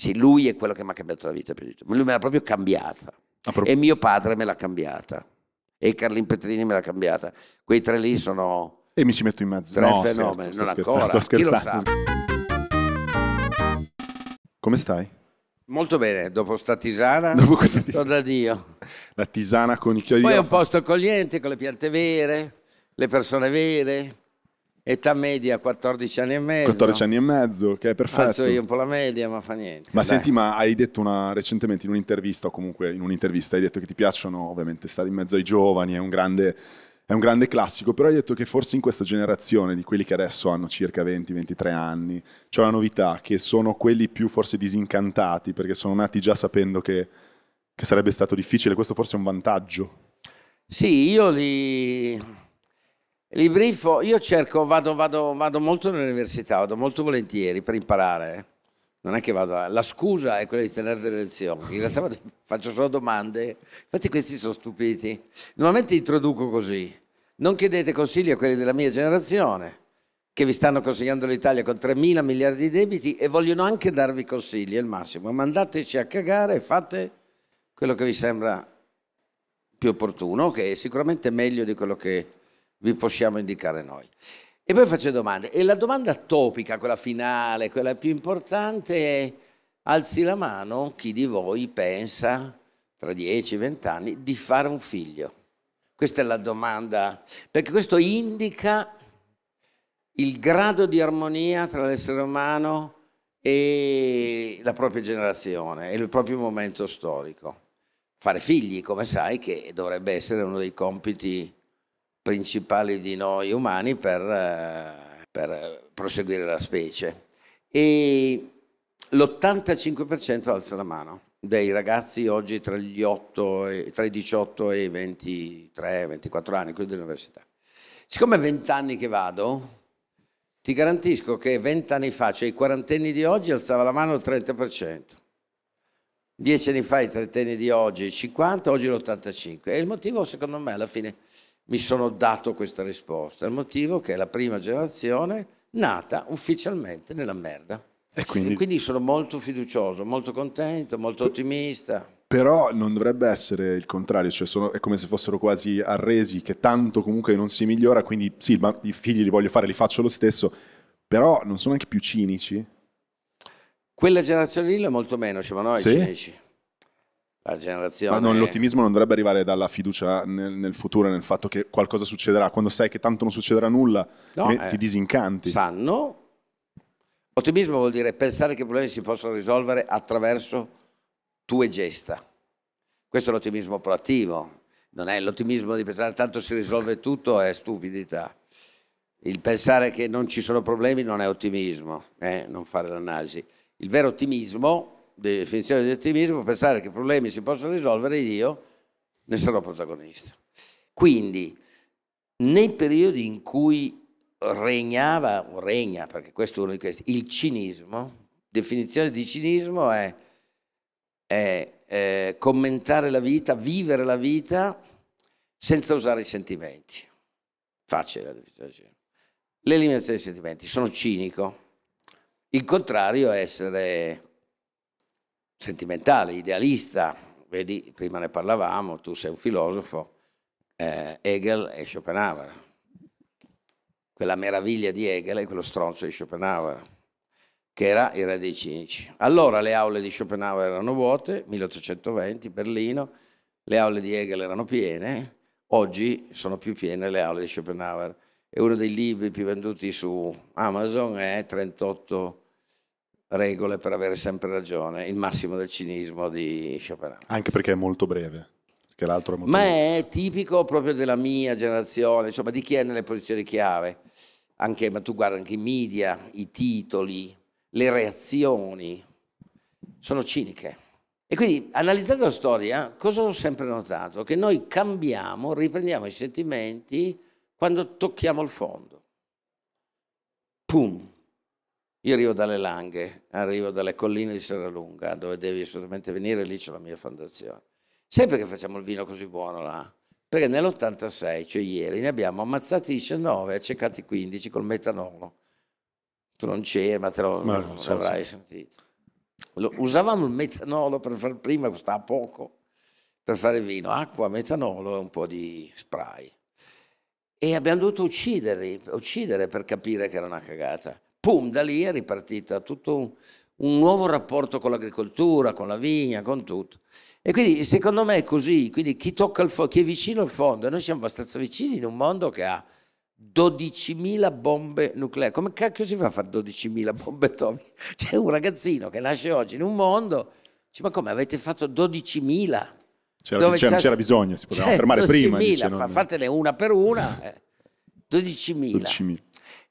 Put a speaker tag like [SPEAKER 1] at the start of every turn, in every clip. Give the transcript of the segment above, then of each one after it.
[SPEAKER 1] Sì, lui è quello che mi ha cambiato la vita, lui me l'ha proprio cambiata. Pro... E mio padre me l'ha cambiata. E Carlin Petrini me l'ha cambiata. Quei tre lì sono...
[SPEAKER 2] E mi ci metto in mezzo. Tre no, fenomeni, scherzo, non ancora. Scherzando. Come stai?
[SPEAKER 1] Molto bene, dopo sta tisana, dopo questa tisana. da Dio.
[SPEAKER 2] La tisana con i chiodi. Poi è un
[SPEAKER 1] posto accogliente, con le piante vere, le persone vere, età media 14 anni e mezzo. 14
[SPEAKER 2] anni e mezzo, che è perfetto. Alzo io un
[SPEAKER 1] po' la media, ma fa niente.
[SPEAKER 2] Ma dai. senti, ma hai detto una, recentemente in un'intervista, o comunque in un'intervista, hai detto che ti piacciono ovviamente stare in mezzo ai giovani, è un grande è un grande classico, però hai detto che forse in questa generazione di quelli che adesso hanno circa 20-23 anni, c'è una novità, che sono quelli più forse disincantati, perché sono nati già sapendo che, che sarebbe stato difficile, questo forse è un vantaggio.
[SPEAKER 1] Sì, io li, Librifo, io cerco, vado, vado, vado molto all'università, vado molto volentieri per imparare. Non è che vado, la scusa è quella di tenere delle lezioni, in realtà faccio solo domande, infatti questi sono stupiti. Normalmente introduco così, non chiedete consigli a quelli della mia generazione, che vi stanno consegnando l'Italia con 3 mila miliardi di debiti e vogliono anche darvi consigli, è il massimo. Mandateci a cagare e fate quello che vi sembra più opportuno, che è sicuramente meglio di quello che vi possiamo indicare noi. E poi faccio domande. E la domanda topica, quella finale, quella più importante è alzi la mano chi di voi pensa tra 10-20 anni di fare un figlio. Questa è la domanda, perché questo indica il grado di armonia tra l'essere umano e la propria generazione e il proprio momento storico. Fare figli, come sai, che dovrebbe essere uno dei compiti principali di noi umani per, eh, per proseguire la specie. E l'85% alza la mano dei ragazzi oggi tra, gli 8 tra i 18 e i 23-24 anni, quelli dell'università. Siccome è 20 anni che vado, ti garantisco che 20 anni fa, cioè i quarantenni di oggi, alzava la mano il 30%. Dieci anni fa i trentenni di oggi il 50, oggi l'85. E il motivo secondo me alla fine mi sono dato questa risposta. Il motivo è che è la prima generazione nata ufficialmente nella merda. E quindi, e quindi sono molto fiducioso, molto contento, molto ottimista.
[SPEAKER 2] Però non dovrebbe essere il contrario, cioè sono, è come se fossero quasi arresi che tanto comunque non si migliora, quindi sì, ma i figli li voglio fare, li faccio lo stesso, però non sono anche più cinici?
[SPEAKER 1] Quella generazione lì è molto meno, siamo cioè, noi sì? cinici
[SPEAKER 2] la generazione... Ma non, l'ottimismo non dovrebbe arrivare dalla fiducia nel, nel, futuro, nel fatto che qualcosa succederà. Quando sai che tanto non succederà nulla, no, eh, ti disincanti. Sanno.
[SPEAKER 1] Ottimismo vuol dire pensare che i problemi si possono risolvere attraverso tue gesta. Questo è l'ottimismo proattivo. Non è l'ottimismo di pensare tanto si risolve tutto, è stupidità. Il pensare che non ci sono problemi non è ottimismo, eh? non fare l'analisi. Il vero ottimismo definizione di ottimismo, pensare che i problemi si possono risolvere e io ne sarò protagonista. Quindi, nei periodi in cui regnava, o regna, perché questo è uno di questi, il cinismo, definizione di cinismo è, è, è commentare la vita, vivere la vita senza usare i sentimenti. Facile la definizione di cinismo. L'eliminazione dei sentimenti, sono cinico. Il contrario è essere sentimentale, idealista, vedi, prima ne parlavamo, tu sei un filosofo, eh, Hegel e Schopenhauer. Quella meraviglia di Hegel e quello stronzo di Schopenhauer che era il re dei cinici. Allora le aule di Schopenhauer erano vuote, 1820, Berlino, le aule di Hegel erano piene, oggi sono più piene le aule di Schopenhauer. E uno dei libri più venduti su Amazon è 38 regole per avere sempre ragione, il massimo del cinismo di Schopenhauer.
[SPEAKER 2] Anche perché è molto breve. È molto Ma
[SPEAKER 1] breve. è tipico proprio della mia generazione, insomma di chi è nelle posizioni chiave. Anche, ma tu guarda anche i media, i titoli, le reazioni sono ciniche. E quindi analizzando la storia, cosa ho sempre notato? Che noi cambiamo, riprendiamo i sentimenti quando tocchiamo il fondo. Pum, io arrivo dalle Langhe, arrivo dalle colline di Serralunga, dove devi assolutamente venire, lì c'è la mia fondazione. Sai perché facciamo il vino così buono là? Perché nell'86, cioè ieri, ne abbiamo ammazzati 19, accecati 15 col metanolo. Tu non c'eri, ma te lo, ma non so, avrai sì. sentito. Lo, usavamo il metanolo per far prima, costava poco, per fare vino, acqua, metanolo e un po' di spray. E abbiamo dovuto ucciderli, uccidere per capire che era una cagata pum, da lì è ripartita tutto un, un nuovo rapporto con l'agricoltura, con la vigna, con tutto. E quindi secondo me è così, quindi chi tocca il chi è vicino al fondo, noi siamo abbastanza vicini in un mondo che ha 12.000 bombe nucleari. Come cacchio si fa a fare 12.000 bombe atomiche? C'è un ragazzino che nasce oggi in un mondo, dice ma come avete fatto 12.000?
[SPEAKER 2] non c'era, bisogno, si poteva cioè, fermare prima. 12.000, non... fatene
[SPEAKER 1] una per una, 12.000. Eh. 12.000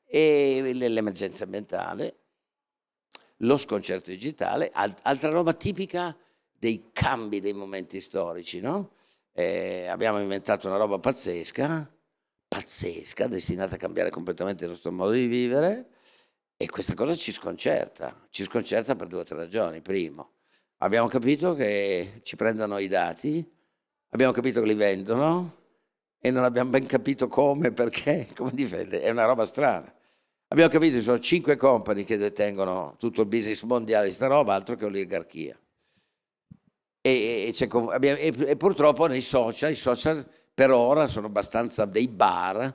[SPEAKER 1] e l'emergenza ambientale, lo sconcerto digitale, altra roba tipica dei cambi dei momenti storici, no? Eh, abbiamo inventato una roba pazzesca, pazzesca, destinata a cambiare completamente il nostro modo di vivere e questa cosa ci sconcerta, ci sconcerta per due o tre ragioni. Primo, abbiamo capito che ci prendono i dati, abbiamo capito che li vendono e non abbiamo ben capito come, perché, come difende, è una roba strana. Abbiamo capito che sono cinque compagni che detengono tutto il business mondiale sta roba, altro che oligarchia. E, e, e, purtroppo nei social, i social per ora sono abbastanza dei bar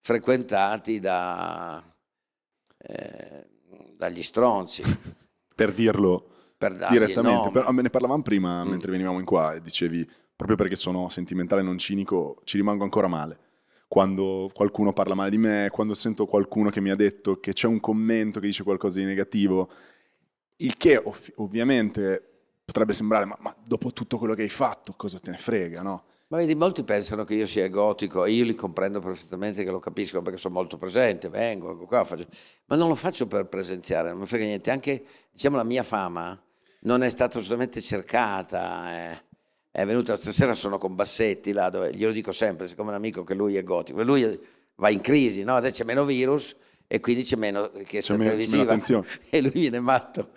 [SPEAKER 1] frequentati da,
[SPEAKER 2] eh, dagli stronzi. Per dirlo per direttamente, per, ah, ne parlavamo prima mm. mentre venivamo in qua e dicevi proprio perché sono sentimentale e non cinico ci rimango ancora male quando qualcuno parla male di me, quando sento qualcuno che mi ha detto che c'è un commento che dice qualcosa di negativo, il che ov- ovviamente potrebbe sembrare, ma, ma, dopo tutto quello che hai fatto, cosa te ne frega, no?
[SPEAKER 1] Ma vedi, molti pensano che io sia gotico e io li comprendo perfettamente, che lo capiscono perché sono molto presente, vengo, vengo qua, faccio... ma non lo faccio per presenziare, non mi frega niente. Anche, diciamo, la mia fama non è stata assolutamente cercata. Eh è venuta stasera, sono con Bassetti là, dove, glielo dico sempre, siccome un amico che lui è gotico, lui va in crisi, no? adesso c'è meno virus e quindi c'è meno richiesta c'è meno, meno e lui viene matto.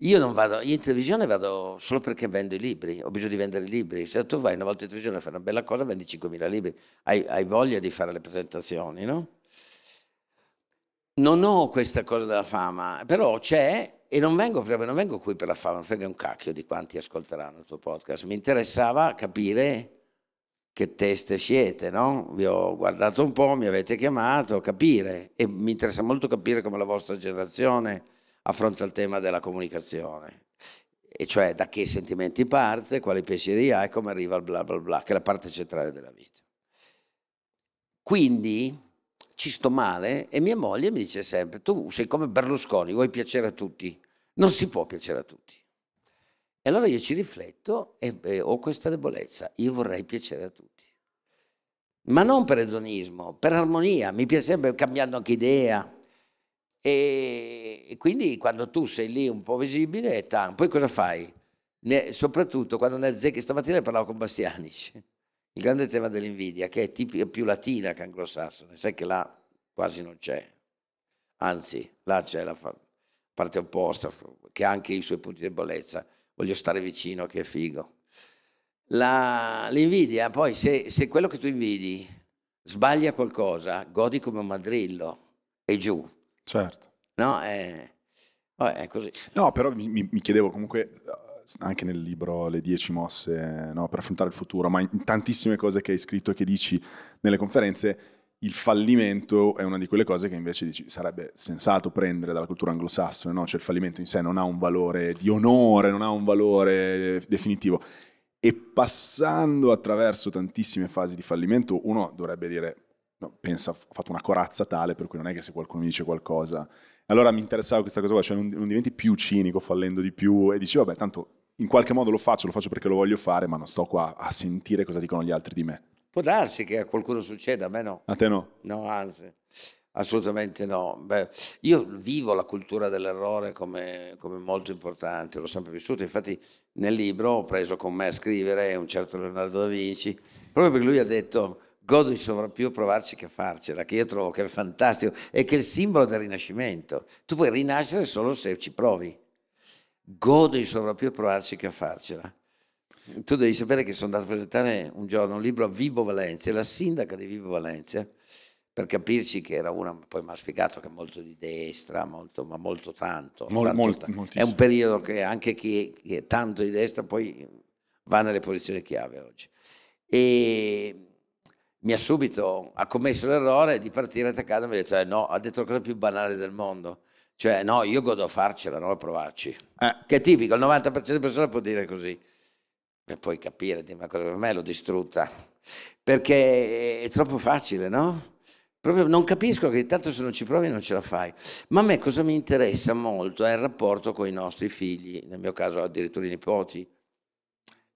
[SPEAKER 1] Io non vado, io in televisione vado solo perché vendo i libri, ho bisogno di vendere i libri. Se tu vai una volta in televisione a fare una bella cosa, vendi 5.000 libri, hai, hai voglia di fare le presentazioni, no? non ho questa cosa della fama, però c'è e non vengo, non vengo, qui per la fama, non frega un cacchio di quanti ascolteranno il tuo podcast. Mi interessava capire che teste siete, no? Vi ho guardato un po', mi avete chiamato, capire. E mi interessa molto capire come la vostra generazione affronta il tema della comunicazione. E cioè da che sentimenti parte, quali pensieri ha e come arriva al bla bla bla, che è la parte centrale della vita. Quindi ci sto male e mia moglie mi dice sempre, tu sei come Berlusconi, vuoi piacere a tutti. Non si può piacere a tutti. E allora io ci rifletto e beh, ho questa debolezza, io vorrei piacere a tutti. Ma non per edonismo, per armonia, mi piacerebbe cambiando anche idea. E, e quindi quando tu sei lì un po' visibile, tam, poi cosa fai? Ne, soprattutto quando ne azzecchi, stamattina parlavo con Bastianici il grande tema dell'invidia, che è tipi- più latina che anglosassone, sai che là quasi non c'è, anzi, là c'è la fa- parte opposta, che ha anche i suoi punti di debolezza, voglio stare vicino, che è figo. La, l'invidia, poi, se, se quello che tu invidi sbaglia qualcosa, godi come un madrillo
[SPEAKER 2] e giù. Certo. No, eh, è, è così. No, però mi, mi chiedevo comunque, anche nel libro Le 10 mosse no, per affrontare il futuro, ma in tantissime cose che hai scritto e che dici nelle conferenze, il fallimento è una di quelle cose che invece dici, sarebbe sensato prendere dalla cultura anglosassone, no? cioè il fallimento in sé non ha un valore di onore, non ha un valore eh, definitivo. E passando attraverso tantissime fasi di fallimento, uno dovrebbe dire, no, pensa, ho fatto una corazza tale per cui non è che se qualcuno mi dice qualcosa... Allora mi interessava questa cosa qua, cioè non, non diventi più cinico fallendo di più e dici vabbè tanto in qualche modo lo faccio, lo faccio perché lo voglio fare, ma non sto qua a sentire cosa dicono gli altri di me.
[SPEAKER 1] Può darsi che a qualcuno succeda, a me no. A te no? No, anzi,
[SPEAKER 2] assolutamente no.
[SPEAKER 1] Beh, io vivo la cultura dell'errore come, come molto importante, l'ho sempre vissuto, infatti nel libro ho preso con me a scrivere un certo Leonardo da Vinci, proprio perché lui ha detto godo di sovrappiù a provarci che a farcela, che io trovo che è fantastico e che è il simbolo del rinascimento. Tu puoi rinascere solo se ci provi gode in sovrappiù a provarci che a farcela. Tu devi sapere che sono andato a presentare un giorno un libro a Vibo Valencia, la sindaca di Vibo Valencia, per capirci che era una, poi mi ha spiegato che è molto di destra, molto, ma molto tanto. Mol, tanto, molti, È un periodo che anche chi è, tanto di destra poi va nelle posizioni chiave oggi. E mi ha subito ha commesso l'errore di partire attaccando, e mi ha detto eh no, ha detto la cosa più banale del mondo. Cioè, no, io godo a farcela, non a provarci. Eh. Che è tipico, il 90% delle persone può dire così. Per poi capire, ma cosa per me l'ho distrutta. Perché è troppo facile, no? Proprio non capisco che tanto se non ci provi non ce la fai. Ma a me cosa mi interessa molto è il rapporto con i nostri figli, nel mio caso addirittura i nipoti,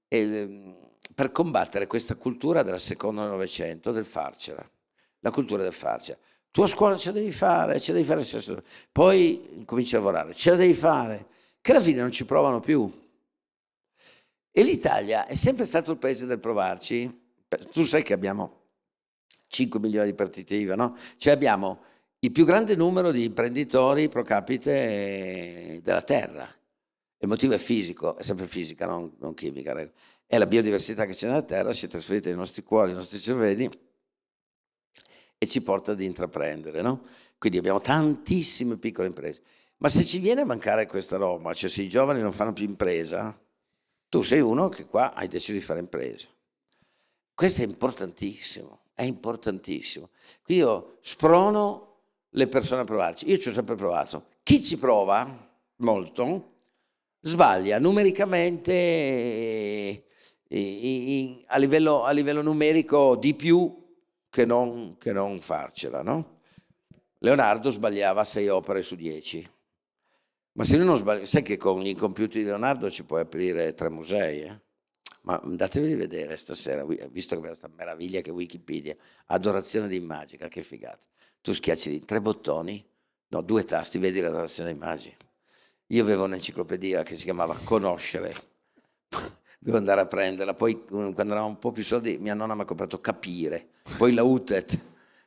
[SPEAKER 1] e, ehm, per combattere questa cultura della seconda novecento del farcela, la cultura del farcela tu a scuola ce la devi fare, ce la devi fare, poi cominci a lavorare, ce la devi fare, che alla fine non ci provano più. E l'Italia è sempre stato il paese del provarci, tu sai che abbiamo 5 milioni di partite IVA, no? Cioè abbiamo il più grande numero di imprenditori pro capite eh, della Terra. Il motivo è fisico, è sempre fisica, non, non chimica. È la biodiversità che c'è nella Terra, si è trasferita nei nostri cuori, nei nostri cervelli e ci porta ad intraprendere. No? Quindi abbiamo tantissime piccole imprese. Ma se ci viene a mancare questa roba, cioè se i giovani non fanno più impresa, tu sei uno che qua hai deciso di fare impresa. Questo è importantissimo, è importantissimo. Quindi io sprono le persone a provarci. Io ci ho sempre provato. Chi ci prova molto sbaglia numericamente eh, a livello, a livello numerico di più che non, che non farcela, no? Leonardo sbagliava sei opere su dieci. Ma se lui non sbaglia, sai che con gli incompiuti di Leonardo ci puoi aprire tre musei, eh? Ma andatevi a vedere stasera, visto che è questa meraviglia che è Wikipedia, adorazione di immagini, che figata. Tu schiacci lì, tre bottoni, no, due tasti, vedi l'adorazione di immagini. Io avevo un'enciclopedia che si chiamava Conoscere, dovevo andare a prenderla. Poi mm, quando eravamo un po' più soldi, mia nonna mi ha comprato Capire, poi la UTET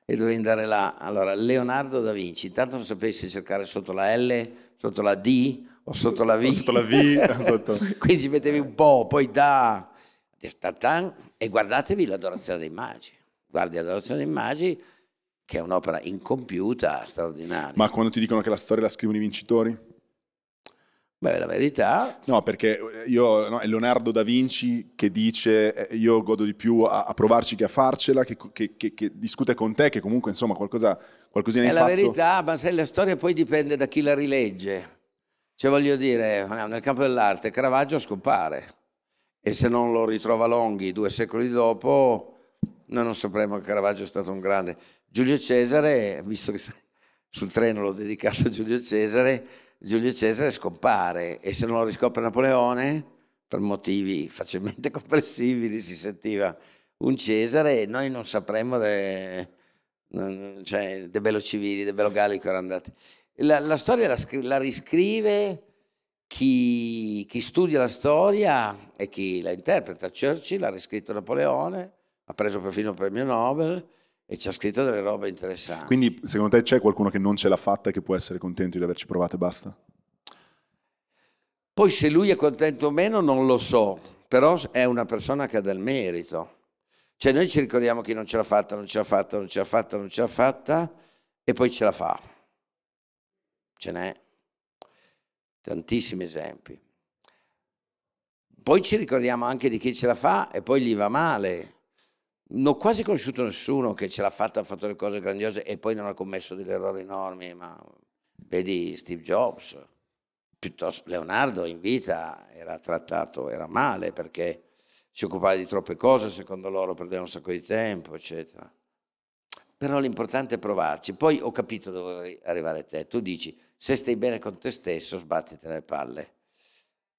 [SPEAKER 1] e dovevi andare là. Allora, Leonardo da Vinci, intanto non sapevi se cercare sotto la L, sotto la D o sotto la V. Sotto la V, sotto... Quindi ci mettevi un po', poi da... E guardatevi l'Adorazione dei Magi. Guardi l'Adorazione dei Magi, che è un'opera incompiuta, straordinaria.
[SPEAKER 2] Ma quando ti dicono che la storia la scrivono i vincitori? Beh, la verità. No, perché eh, io, no, è Leonardo da Vinci che dice eh, io godo di più a, a provarci che a farcela, che, che, che, che, discute con te, che comunque insomma qualcosa, qualcosina è fatto. È la verità,
[SPEAKER 1] ma se la storia poi dipende da chi la rilegge. Cioè voglio dire, nel campo dell'arte Caravaggio scompare e se non lo ritrova Longhi due secoli dopo, noi non sapremo che Caravaggio è stato un grande. Giulio Cesare, visto che sul treno l'ho dedicato a Giulio Cesare, Giulio Cesare scompare e se non lo riscopre Napoleone, per motivi facilmente comprensibili, si sentiva un Cesare e noi non sapremmo de, cioè, de bello civili, de bello gallico erano andati. La, la storia la, la riscrive chi, chi, studia la storia e chi la interpreta. Churchill ha riscritto Napoleone, ha preso perfino il premio Nobel, e ci ha scritto delle robe interessanti.
[SPEAKER 2] Quindi secondo te c'è qualcuno che non ce l'ha fatta e che può essere contento di averci provato e basta?
[SPEAKER 1] Poi se lui è contento o meno non lo so, però è una persona che ha del merito. Cioè noi ci ricordiamo chi non ce l'ha fatta, non ce l'ha fatta, non ce l'ha fatta, non ce l'ha fatta e poi ce la fa. Ce n'è tantissimi esempi. Poi ci ricordiamo anche di chi ce la fa e poi gli va male non ho quasi conosciuto nessuno che ce l'ha fatta, ha fatto le cose grandiose e poi non ha commesso degli errori enormi, ma vedi Steve Jobs, piuttosto Leonardo in vita era trattato, era male perché si occupava di troppe cose, secondo loro perdeva un sacco di tempo, eccetera. Però l'importante è provarci. Poi ho capito dove arrivare te. Tu dici, se stai bene con te stesso, sbattiti le palle.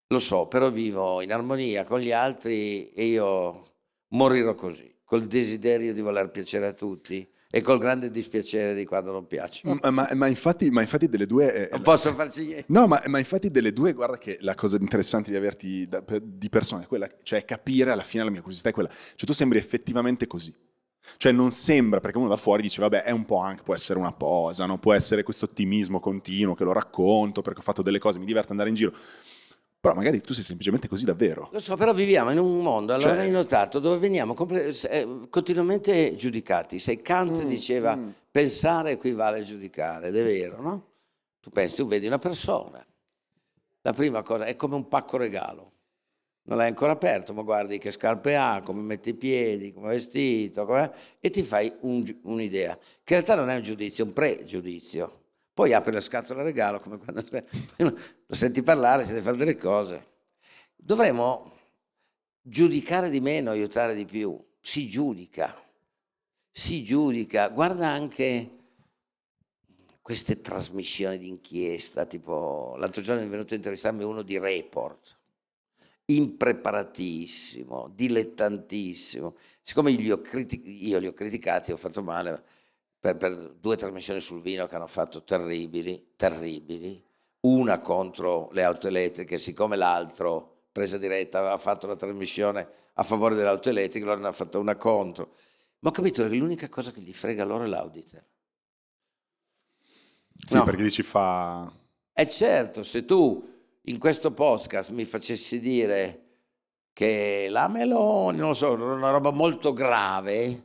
[SPEAKER 1] Lo so, però vivo in armonia con gli altri e io morirò così col desiderio di voler piacere a tutti e col grande dispiacere di quando non piace. Mm,
[SPEAKER 2] ma, ma, infatti, ma infatti, delle due... Eh, non posso farci niente. No, ma, infatti delle due, guarda che la cosa interessante di averti da, di persona è quella, cioè capire alla fine la mia curiosità è quella, cioè tu sembri effettivamente così. Cioè non sembra, perché uno da fuori dice, vabbè, è un po' anche, può essere una posa, no? può essere questo ottimismo continuo che lo racconto perché ho fatto delle cose, mi diverte andare in giro però magari tu sei semplicemente così davvero.
[SPEAKER 1] Lo so, però viviamo in un mondo, allora cioè... hai notato, dove veniamo comple- eh, continuamente giudicati. Se Kant mm, diceva mm. pensare equivale a giudicare, ed è vero, no? Tu pensi, tu vedi una persona, la prima cosa è come un pacco regalo. Non l'hai ancora aperto, ma guardi che scarpe ha, come mette i piedi, come è vestito, com'è, e ti fai un, un'idea, che in realtà non è un giudizio, è un pregiudizio poi apri la scatola regalo, come quando lo senti parlare, si deve fare delle cose. Dovremmo giudicare di meno, aiutare di più. Si giudica, si giudica. Guarda anche queste trasmissioni d'inchiesta, tipo l'altro giorno è venuto a intervistarmi uno di Report, impreparatissimo, dilettantissimo. Siccome io li ho, criti- io li ho criticati, ho fatto male per, per due trasmissioni sul vino che hanno fatto terribili, terribili, una contro le auto elettriche, siccome l'altro, presa diretta, aveva fatto la trasmissione a favore delle auto elettriche, loro ne hanno fatto una contro. Ma ho capito, che l'unica cosa che gli frega loro è l'auditor.
[SPEAKER 2] Sì, no. perché lì ci fa...
[SPEAKER 1] E eh, certo, se tu in questo podcast mi facessi dire che la melone, non lo so, una roba molto grave,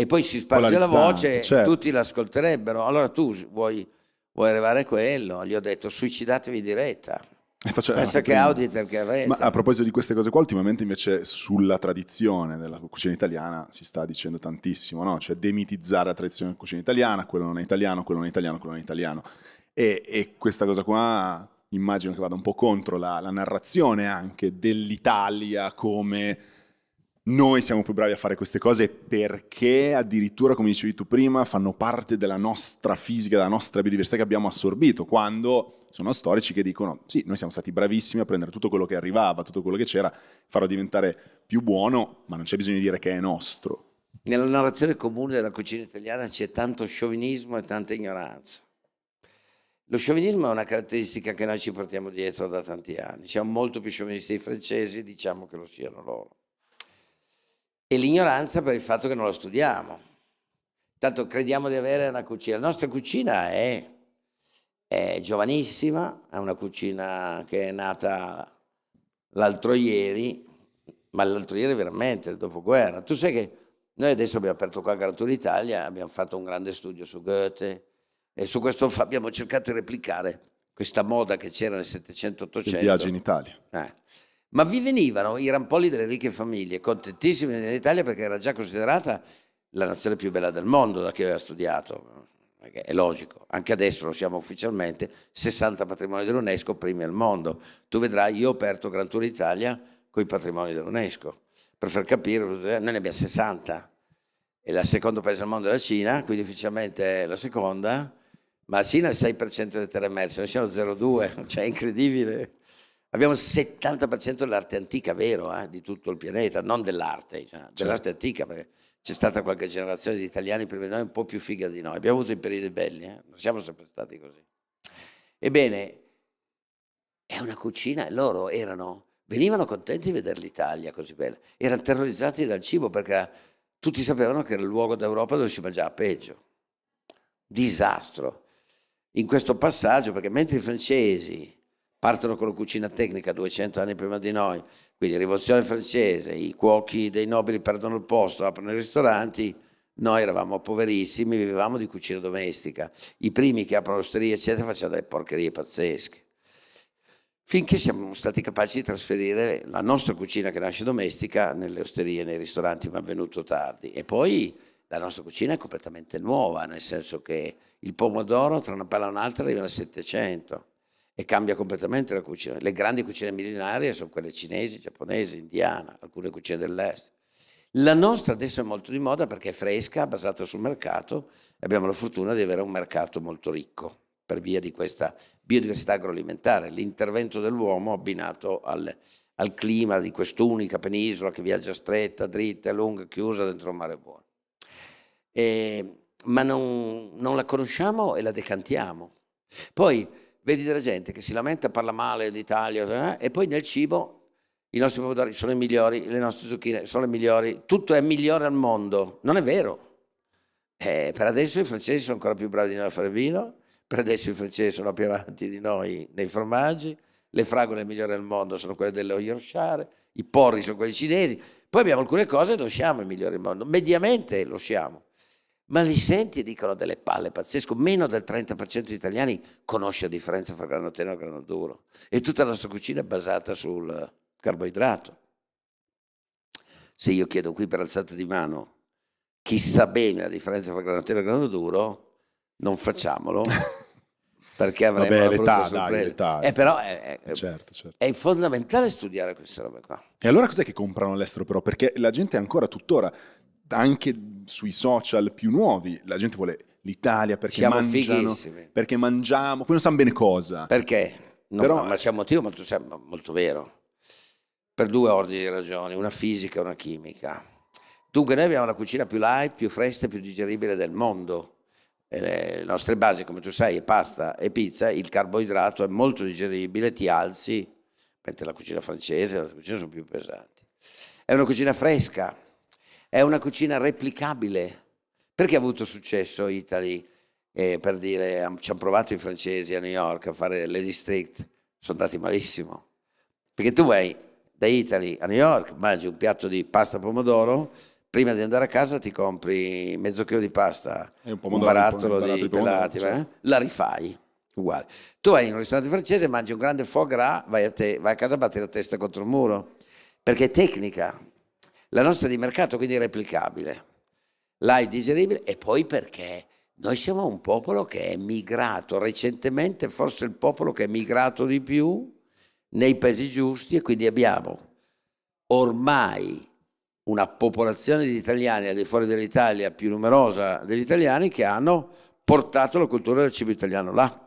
[SPEAKER 1] e poi si sparge la voce certo. tutti l'ascolterebbero. Allora tu vuoi, vuoi arrivare a quello? Gli ho detto suicidatevi in diretta.
[SPEAKER 2] Eh, faccio, Penso ah, eh, che prima.
[SPEAKER 1] Auditor che avete.
[SPEAKER 2] Ma a proposito di queste cose qua, ultimamente invece sulla tradizione della cucina italiana si sta dicendo tantissimo, no? Cioè demitizzare la tradizione della cucina italiana, quello non è italiano, quello non è italiano, quello non è italiano. E, e questa cosa qua immagino che vada un po' contro la, la narrazione anche dell'Italia come noi siamo più bravi a fare queste cose perché addirittura, come dicevi tu prima, fanno parte della nostra fisica, della nostra biodiversità che abbiamo assorbito, quando sono storici che dicono sì, noi siamo stati bravissimi a prendere tutto quello che arrivava, tutto quello che c'era, farlo diventare più buono, ma non c'è bisogno di dire che è nostro.
[SPEAKER 1] Nella narrazione comune della cucina italiana c'è tanto sciovinismo e tanta ignoranza. Lo sciovinismo è una caratteristica che noi ci portiamo dietro da tanti anni. Siamo molto più sciovinisti dei francesi, diciamo che lo siano loro e l'ignoranza per il fatto che non la studiamo. Tanto crediamo di avere una cucina. La nostra cucina è, è giovanissima, è una cucina che è nata l'altro ieri, ma l'altro ieri veramente, il dopoguerra. Tu sai che noi adesso abbiamo aperto qua a Italia, abbiamo fatto un grande studio su Goethe e su questo abbiamo cercato di replicare questa moda che c'era nel 700-800. Il viaggio in
[SPEAKER 2] Italia. Eh
[SPEAKER 1] ma vi venivano i rampolli delle ricche famiglie, contentissime dell'Italia perché era già considerata la nazione più bella del mondo da chi aveva studiato. È logico, anche adesso lo siamo ufficialmente, 60 patrimoni dell'UNESCO, primi al mondo. Tu vedrai, io ho aperto Gran Tour Italia con i patrimoni dell'UNESCO, per far capire, noi ne abbiamo 60, e la secondo paese al mondo è la Cina, quindi ufficialmente è la seconda, ma la Cina è il 6% delle terre emerse, noi siamo 0,2, cioè è incredibile. Abbiamo il 70% dell'arte antica, vero, eh, di tutto il pianeta, non dell'arte, cioè, certo. dell'arte antica, perché c'è stata qualche generazione di italiani prima di noi un po' più figa di noi. Abbiamo avuto i periodi belli, eh? non siamo sempre stati così. Ebbene, è una cucina e loro erano, venivano contenti di vedere l'Italia così bella, erano terrorizzati dal cibo perché tutti sapevano che era il luogo d'Europa dove si mangiava peggio. Disastro. In questo passaggio, perché mentre i francesi partono con la cucina tecnica 200 anni prima di noi, quindi rivoluzione francese, i cuochi dei nobili perdono il posto, aprono i ristoranti, noi eravamo poverissimi, vivevamo di cucina domestica, i primi che aprono osterie eccetera facevano delle porcherie pazzesche, finché siamo stati capaci di trasferire la nostra cucina che nasce domestica nelle osterie, nei ristoranti, ma è venuto tardi. E poi la nostra cucina è completamente nuova, nel senso che il pomodoro tra una palla e un'altra arriva nel 700 e cambia completamente la cucina. Le grandi cucine millenarie sono quelle cinesi, giapponesi, indiana, alcune cucine dell'est. La nostra adesso è molto di moda perché è fresca, basata sul mercato e abbiamo la fortuna di avere un mercato molto ricco per via di questa biodiversità agroalimentare, l'intervento dell'uomo abbinato al, al clima di quest'unica penisola che viaggia stretta, dritta, lunga, chiusa dentro un mare buono. E, ma non, non la conosciamo e la decantiamo. Poi vedi della gente che si lamenta, e parla male dell'Italia eh? e poi nel cibo i nostri pomodori sono i migliori, le nostre zucchine sono le migliori, tutto è migliore al mondo. Non è vero. Eh, per adesso i francesi sono ancora più bravi di noi a fare vino, per adesso i francesi sono più avanti di noi nei formaggi, le fragole migliori al mondo sono quelle dello Yorkshire, i porri sono quelli cinesi, poi abbiamo alcune cose dove siamo i migliori al mondo, mediamente lo siamo ma li senti dicono delle palle pazzesco, meno del 30% di italiani conosce la differenza fra grano tenero e grano duro e tutta la nostra cucina è basata sul carboidrato. Se io chiedo qui per alzata di mano chi sa bene la differenza fra grano tenero e grano duro, non facciamolo. perché avremo Vabbè, una brutta sorpresa. Eh, eh, però è, è, eh, certo, certo. è, fondamentale studiare
[SPEAKER 2] queste robe qua. E allora cos'è che comprano all'estero però? Perché la gente ancora tuttora anche sui social più nuovi, la gente vuole l'Italia perché Siamo mangiano, fighissimi. perché mangiamo, poi non sanno bene cosa. Perché? Non, Però... ma c'è un motivo molto, molto vero,
[SPEAKER 1] per due ordini di ragioni, una fisica e una chimica. Dunque noi abbiamo la cucina più light, più fresca, e più digeribile del mondo. E eh, le nostre basi, come tu sai, è pasta e pizza, il carboidrato è molto digeribile, ti alzi, mentre la cucina francese e la cucina sono più pesanti. È una cucina fresca, è una cucina replicabile. Perché ha avuto successo Italy? Eh, per dire, ci hanno provato i francesi a New York a fare le district, sono andati malissimo. Perché tu vai da Italy a New York, mangi un piatto di pasta pomodoro, prima di andare a casa ti compri mezzo chilo di pasta, e un, un barattolo di, di pelati, certo. eh? la rifai uguale. Tu vai in un ristorante francese, mangi un grande foie gras, vai a, te, vai a casa e batti la testa contro il muro, perché è tecnica. La nostra di mercato quindi replicabile, là è digeribile e poi perché noi siamo un popolo che è migrato recentemente, forse il popolo che è migrato di più nei paesi giusti e quindi abbiamo ormai una popolazione di italiani al di fuori dell'Italia più numerosa degli italiani che hanno portato la cultura del cibo italiano là.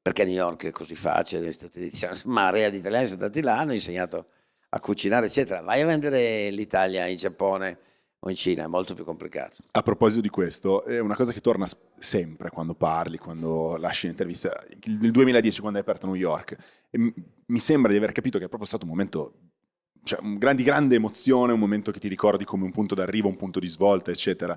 [SPEAKER 1] Perché New York è così facile, ma marea di italiani sono andati là, hanno insegnato a cucinare, eccetera. Vai a vendere l'Italia in Giappone o in
[SPEAKER 2] Cina, è molto più complicato. A proposito di questo, è una cosa che torna sempre quando parli, quando lasci un'intervista. Nel 2010, quando hai aperto New York, mi sembra di aver capito che è proprio stato un momento cioè, un grande, grande emozione, un momento che ti ricordi come un punto d'arrivo, un punto di svolta, eccetera.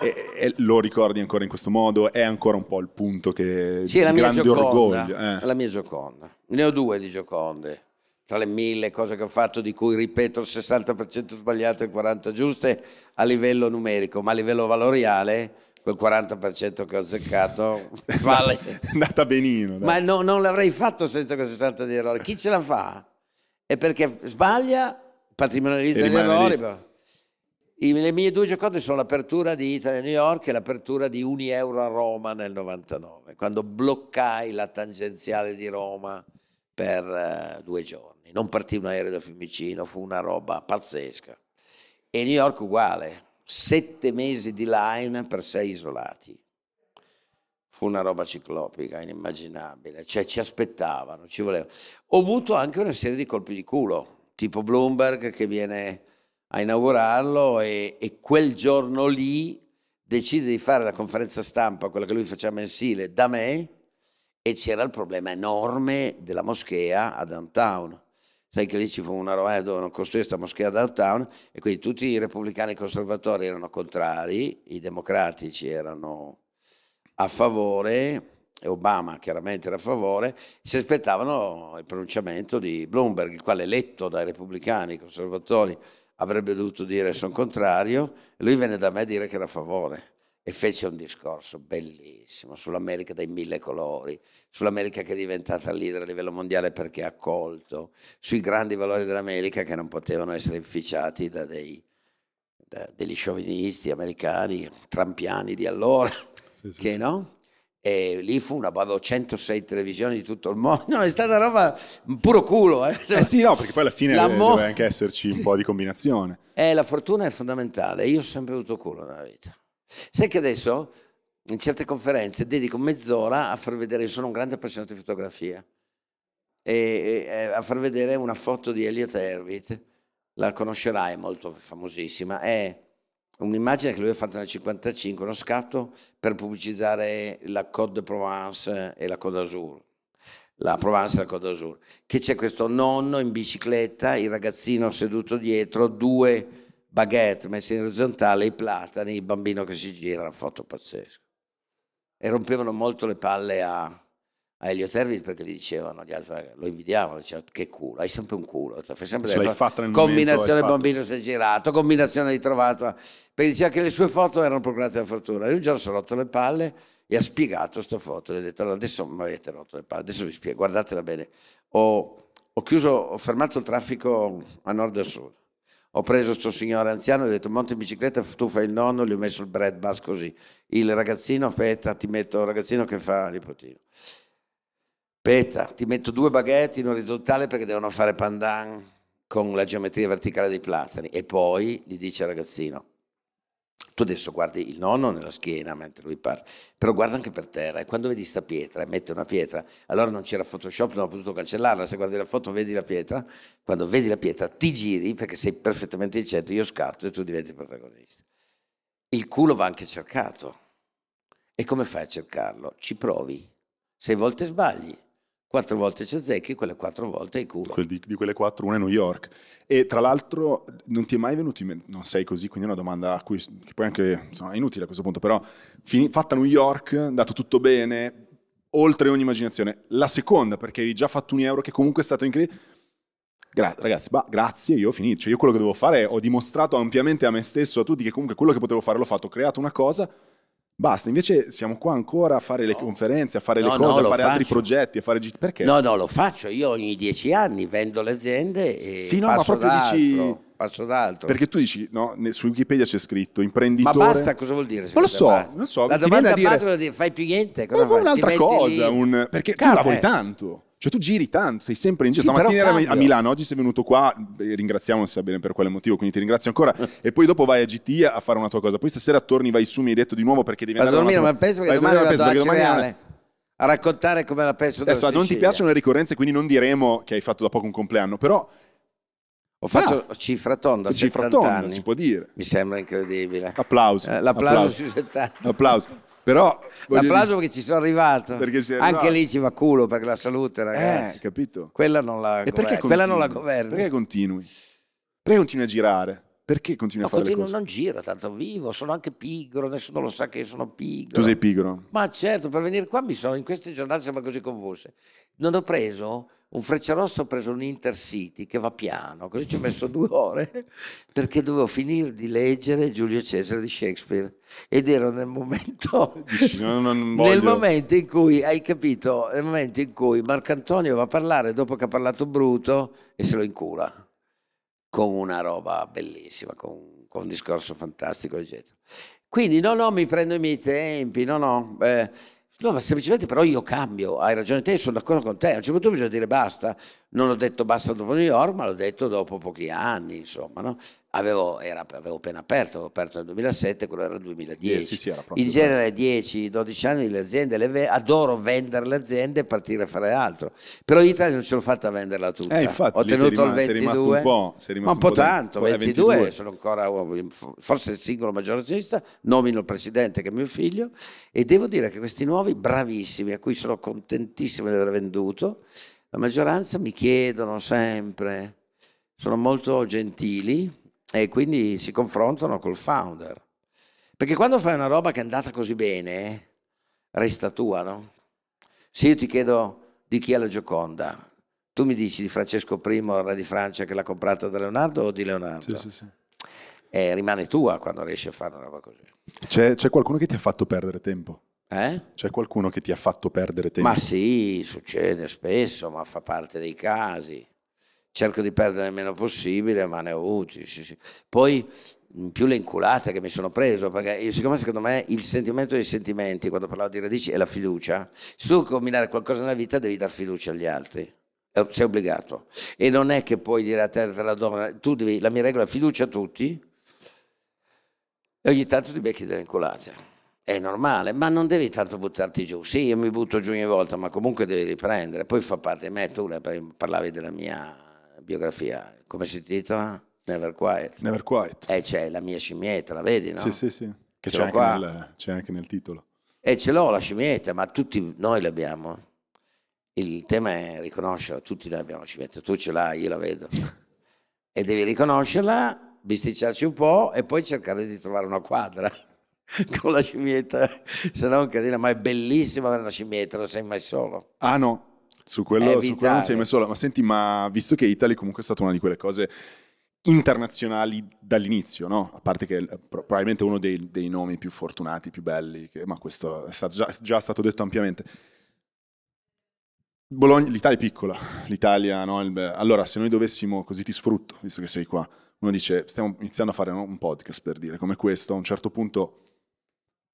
[SPEAKER 2] E, e lo ricordi ancora in questo modo? È ancora un po' il punto che sì, di la mia grande gioconda, orgoglio. Eh. La
[SPEAKER 1] mia gioconda. Ne ho due di gioconde tra le mille cose che ho fatto, di cui ripeto il 60% sbagliato e il 40% giuste a livello numerico, ma a livello valoriale quel 40% che ho azzeccato
[SPEAKER 2] vale. È andata benino. Dai. Ma
[SPEAKER 1] no, non l'avrei fatto senza quel 60% di errori. Chi ce la fa? È perché sbaglia, patrimonializza gli errori. I, le mie due giocotte sono l'apertura di Italia New York e l'apertura di Unieuro a Roma nel 99, quando bloccai la tangenziale di Roma per uh, due giorni non partì un aereo da Fiumicino, fu una roba pazzesca. E New York uguale, sette mesi di line per sei isolati. Fu una roba ciclopica, inimmaginabile, cioè ci aspettavano, ci voleva. Ho avuto anche una serie di colpi di culo, tipo Bloomberg che viene a inaugurarlo e, e quel giorno lì decide di fare la conferenza stampa, quella che lui faceva mensile, da me e c'era il problema enorme della moschea a downtown sai che lì ci fu una roba eh, dove non costruire questa moschea downtown e quindi tutti i repubblicani conservatori erano contrari, i democratici erano a favore e Obama chiaramente era a favore, si aspettavano il pronunciamento di Bloomberg, il quale eletto dai repubblicani conservatori avrebbe dovuto dire sono contrario, lui venne da me a dire che era a favore e fece un discorso bellissimo sull'America dei mille colori, sull'America che è diventata leader a livello mondiale perché ha accolto, sui grandi valori dell'America che non potevano essere inficiati da, dei, da degli sciovinisti americani, trampiani di allora, sì, sì, che sì. no? E lì fu una, avevo 106 televisioni di tutto il mondo,
[SPEAKER 2] no, è stata roba
[SPEAKER 1] un puro culo. Eh. eh sì, no, perché poi alla fine la deve anche
[SPEAKER 2] esserci un po' di combinazione.
[SPEAKER 1] Eh, la fortuna è fondamentale, io ho sempre avuto culo nella vita Sai che adesso in certe conferenze dedico mezz'ora a far vedere, sono un grande appassionato di fotografia, e, e a far vedere una foto di Elliot Erwitt, la conoscerai, è molto famosissima, è un'immagine che lui ha fatto nel 1955, uno scatto per pubblicizzare la Côte de Provence e la Côte d'Azur, la Provence e la Côte d'Azur, che c'è questo nonno in bicicletta, il ragazzino seduto dietro, due baguette messe in orizzontale, i platani, il bambino che si gira, una foto pazzesca. E rompevano molto le palle a, a Elio Tervis perché gli dicevano, gli altri lo invidiavano, dicevano che culo, hai sempre un culo, cioè, fai sempre Se delle fatto combinazione momento, bambino si è girato, combinazione hai trovato, perché diceva che le sue foto erano procurate da fortuna. E un giorno si è rotto le palle e ha spiegato questa foto, gli ha detto allora, adesso mi avete rotto le palle, adesso vi spiego, guardatela bene, ho, ho chiuso, ho fermato il traffico a nord e a sud ho preso questo signore anziano e ho detto monta in bicicletta, tu fai il nonno, gli ho messo il bread bus così. Il ragazzino, aspetta, ti metto il ragazzino che fa nipotino. Aspetta, ti metto due baguette in orizzontale perché devono fare pandan con la geometria verticale dei platani. E poi gli dice al ragazzino, tu adesso guardi il nonno nella schiena mentre lui parte, però guarda anche per terra e quando vedi sta pietra e mette una pietra, allora non c'era Photoshop, non ho potuto cancellarla, se guardi la foto vedi la pietra, quando vedi la pietra ti giri perché sei perfettamente in centro, io scatto e tu diventi protagonista. Il culo va anche cercato. E come fai a cercarlo? Ci provi.
[SPEAKER 2] Sei volte sbagli, quattro volte c'è Zecchi, quelle quattro volte è Cuba. Di, di, quelle quattro una è New York. E tra l'altro non ti è mai venuto in mente, non sei così, quindi è una domanda cui, che poi anche insomma, è inutile a questo punto, però fini, fatta New York, andato tutto bene, oltre ogni immaginazione. La seconda, perché hai già fatto un euro che comunque è stato incredibile. Gra- ragazzi, bah, grazie, io ho finito. Cioè, io quello che devo fare è, ho dimostrato ampiamente a me stesso, a tutti, che comunque quello che potevo fare l'ho fatto, ho creato una cosa Basta, invece siamo qua ancora a fare le no. conferenze, a fare no, le cose, no, a fare faccio. altri
[SPEAKER 1] progetti, a fare... Perché? No, no, lo faccio. Io ogni dieci anni vendo le aziende e sì, no, passo ma proprio Dici... Passo d'altro. Perché
[SPEAKER 2] tu dici, no, su Wikipedia c'è scritto imprenditore... Ma basta, cosa vuol dire? Non lo so, non so. La domanda a dire...
[SPEAKER 1] basta, fai più niente? Cosa ma fai? un'altra cosa, un...
[SPEAKER 2] perché Cara, tu lavori eh. tanto. Cioè tu giri tanto, sei sempre in giro. Sì, Stamattina eri a Milano, oggi sei venuto qua, eh, ringraziamo se va bene per quale motivo, quindi ti ringrazio ancora. e poi dopo vai a GT a fare una tua cosa. Poi stasera torni, vai su, mi hai detto di nuovo perché devi andare a dormire. Ma penso che vai domani vado a cereale
[SPEAKER 1] a raccontare come la penso Adesso, non ti piacciono
[SPEAKER 2] le ricorrenze, quindi non diremo che hai fatto da poco un compleanno, però... Ho fatto ah, cifra tonda, cifra tonda, anni. si può dire. Mi sembra incredibile.
[SPEAKER 1] Applauso. Eh, l'applauso applausi. sui 70. Applausi. Però L'applauso perché ci sono arrivato. arrivato. Anche lì ci va culo perché la salute, eh, ragazzi. Eh, capito. Quella non la, gover- quella non la governi. Perché
[SPEAKER 2] continui? Perché continui a girare? Perché continui no, a fare continuo, Non gira, tanto
[SPEAKER 1] vivo, sono anche pigro, nessuno lo sa che sono pigro.
[SPEAKER 2] Tu sei pigro?
[SPEAKER 1] Ma certo, per venire qua mi sono, in queste giornate sembra così convulse. Non ho preso un frecciarosso, ho preso un Intercity che va piano, così ci ho messo due ore, perché dovevo finire di leggere Giulio Cesare di Shakespeare ed ero nel momento, Dici, no, nel momento in cui, hai capito, nel momento in cui Marcantonio va a parlare dopo che ha parlato Bruto e se lo incula con una roba bellissima, con, con un discorso fantastico, eccetera. Quindi no, no, mi prendo i miei tempi, no, no. Eh, no, ma semplicemente però io cambio, hai ragione te, sono d'accordo con te, a un certo punto bisogna dire basta, non ho detto basta dopo New York, ma l'ho detto dopo pochi anni, insomma, no? avevo, era, avevo, appena aperto, avevo aperto nel 2007, quello era il 2010. Eh, sì, sì, era In genere 10-12 anni le aziende, le, adoro vendere le aziende e partire a fare altro. Però in Italia non ce l'ho fatta a venderla tutta. Eh, infatti, Ho tenuto rimasto, il 22, rimasto un po', ma un po', po tanto, 22, eh, 22, sono ancora forse il singolo maggior azionista, nomino il presidente che è mio figlio e devo dire che questi nuovi bravissimi, a cui sono contentissimo di aver venduto, la maggioranza mi chiedono sempre, sono molto gentili e quindi si confrontano col founder. Perché quando fai una roba che è andata così bene, resta tua, no? Se io ti chiedo di chi è la Gioconda, tu mi dici di Francesco I, re di Francia, che l'ha comprata da Leonardo o di Leonardo? Sì, sì, sì. Eh, rimane tua quando riesci a fare una roba così.
[SPEAKER 2] C'è, c'è qualcuno che ti ha fatto perdere tempo? Eh? C'è qualcuno che ti ha fatto perdere tempo? Ma
[SPEAKER 1] sì, succede spesso, ma fa parte dei casi. Cerco di perdere il meno possibile, ma ne ho avuti. Sì, sì. Poi più le inculate che mi sono preso, perché siccome secondo me il sentimento dei sentimenti, quando parlavo di radici, è la fiducia. Se tu vuoi combinare qualcosa nella vita devi dar fiducia agli altri sei obbligato. E non è che puoi dire a te, la donna, tu devi, la mia regola è fiducia a tutti, e ogni tanto ti becchi delle inculate è normale, ma non devi tanto buttarti giù. Sì, io mi butto giù ogni volta, ma comunque devi riprendere. Poi fa parte di me, tu parlavi della mia biografia, come si titola? Never Quiet. Never Quiet. eh, c'è la mia scimmietta, la vedi, no? Sì, sì,
[SPEAKER 2] sì. Che c'è anche, nel, c'è anche, nel, titolo.
[SPEAKER 1] E eh, ce l'ho la scimmietta, ma tutti noi l'abbiamo. Il tema è riconoscerla, tutti noi abbiamo la scimmietta, tu ce l'hai, io la vedo. e devi riconoscerla, bisticciarci un po' e poi cercare di trovare una quadra. con la scimmietta, se no è un casino, ma è bellissimo avere una scimmietta, non sei mai solo.
[SPEAKER 2] Ah no, su quello, su quello non sei mai solo, ma senti, ma visto che Italy comunque è stata una di quelle cose internazionali dall'inizio, no? a parte che è eh, probabilmente uno dei, dei nomi più fortunati, più belli, che, ma questo è stato già, già stato detto ampiamente. Bologna, l'Italia è piccola, l'Italia, no? allora se noi dovessimo, così ti sfrutto, visto che sei qua, uno dice stiamo iniziando a fare un podcast per dire come questo, a un certo punto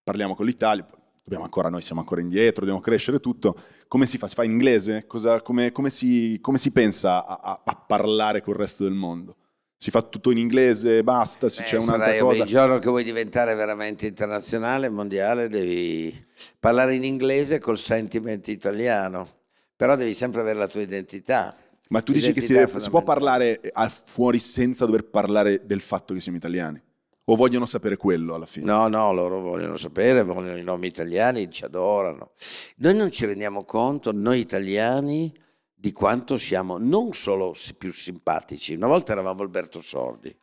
[SPEAKER 2] parliamo con l'Italia, ancora, noi siamo ancora indietro, dobbiamo crescere tutto, come si fa? Si fa in inglese? Cosa, come, come, si, come, si, pensa a, a, a parlare col resto del mondo? si fa tutto in inglese, e basta, se eh, c'è un'altra cosa. Il
[SPEAKER 1] giorno che vuoi diventare veramente internazionale, mondiale, devi parlare in inglese col sentiment italiano, però devi sempre avere la tua identità. Ma tu dici che si, deve, si può
[SPEAKER 2] parlare eh, fuori senza dover parlare del fatto che siamo italiani? O vogliono sapere quello alla fine? No, no, loro vogliono sapere, vogliono i nomi italiani, ci adorano. Noi non
[SPEAKER 1] ci rendiamo conto, noi italiani, di quanto siamo non solo più simpatici, una volta eravamo Alberto Sordi,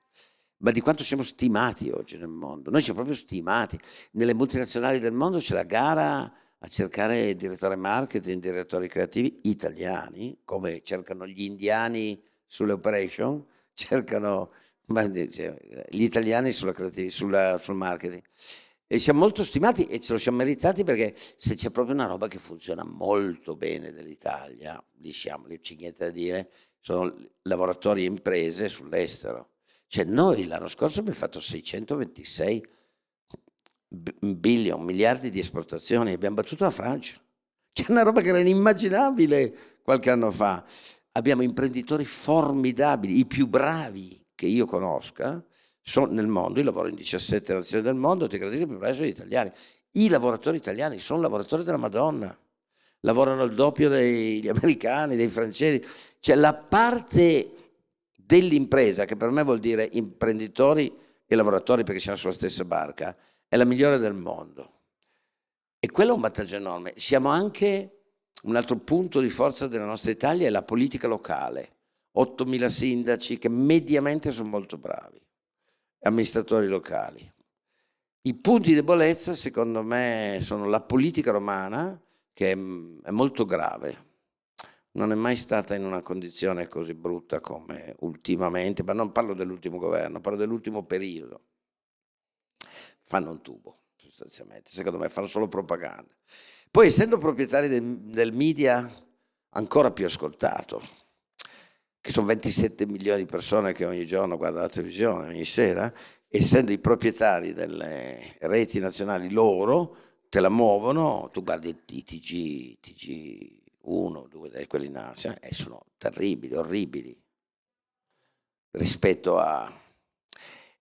[SPEAKER 1] ma di quanto siamo stimati oggi nel mondo. Noi siamo proprio stimati. Nelle multinazionali del mondo c'è la gara a cercare direttore marketing, direttori creativi italiani, come cercano gli indiani sulle operation, cercano ma, cioè, gli italiani sulla sulla, sul marketing. E siamo molto stimati e ce lo siamo meritati perché se c'è proprio una roba che funziona molto bene dell'Italia, diciamo, non c'è niente da dire, sono lavoratori e imprese sull'estero. Cioè noi l'anno scorso abbiamo fatto 626 billion, miliardi di esportazioni, abbiamo battuto la Francia. C'è una roba che era inimmaginabile qualche anno fa. Abbiamo imprenditori formidabili, i più bravi, che io conosca sono nel mondo, io lavoro in 17 nazioni del mondo, ti credete più presto gli italiani. I lavoratori italiani sono lavoratori della Madonna, lavorano il doppio degli americani, dei francesi, cioè la parte dell'impresa, che per me vuol dire imprenditori e lavoratori perché siamo sulla stessa barca, è la migliore del mondo. E quello è un vantaggio enorme. Siamo anche, un altro punto di forza della nostra Italia è la politica locale. 8.000 sindaci che mediamente sono molto bravi, amministratori locali. I punti di debolezza, secondo me, sono la politica romana, che è molto grave, non è mai stata in una condizione così brutta come ultimamente, ma non parlo dell'ultimo governo, parlo dell'ultimo periodo. Fanno un tubo, sostanzialmente, secondo me fanno solo propaganda. Poi essendo proprietari del, del media ancora più ascoltato, che sono 27 milioni di persone che ogni giorno guardano la televisione, ogni sera, essendo i proprietari delle reti nazionali loro, te la muovono, tu guardi i TG, TG 1, 2, quelli in Asia, e sono terribili, orribili, rispetto a...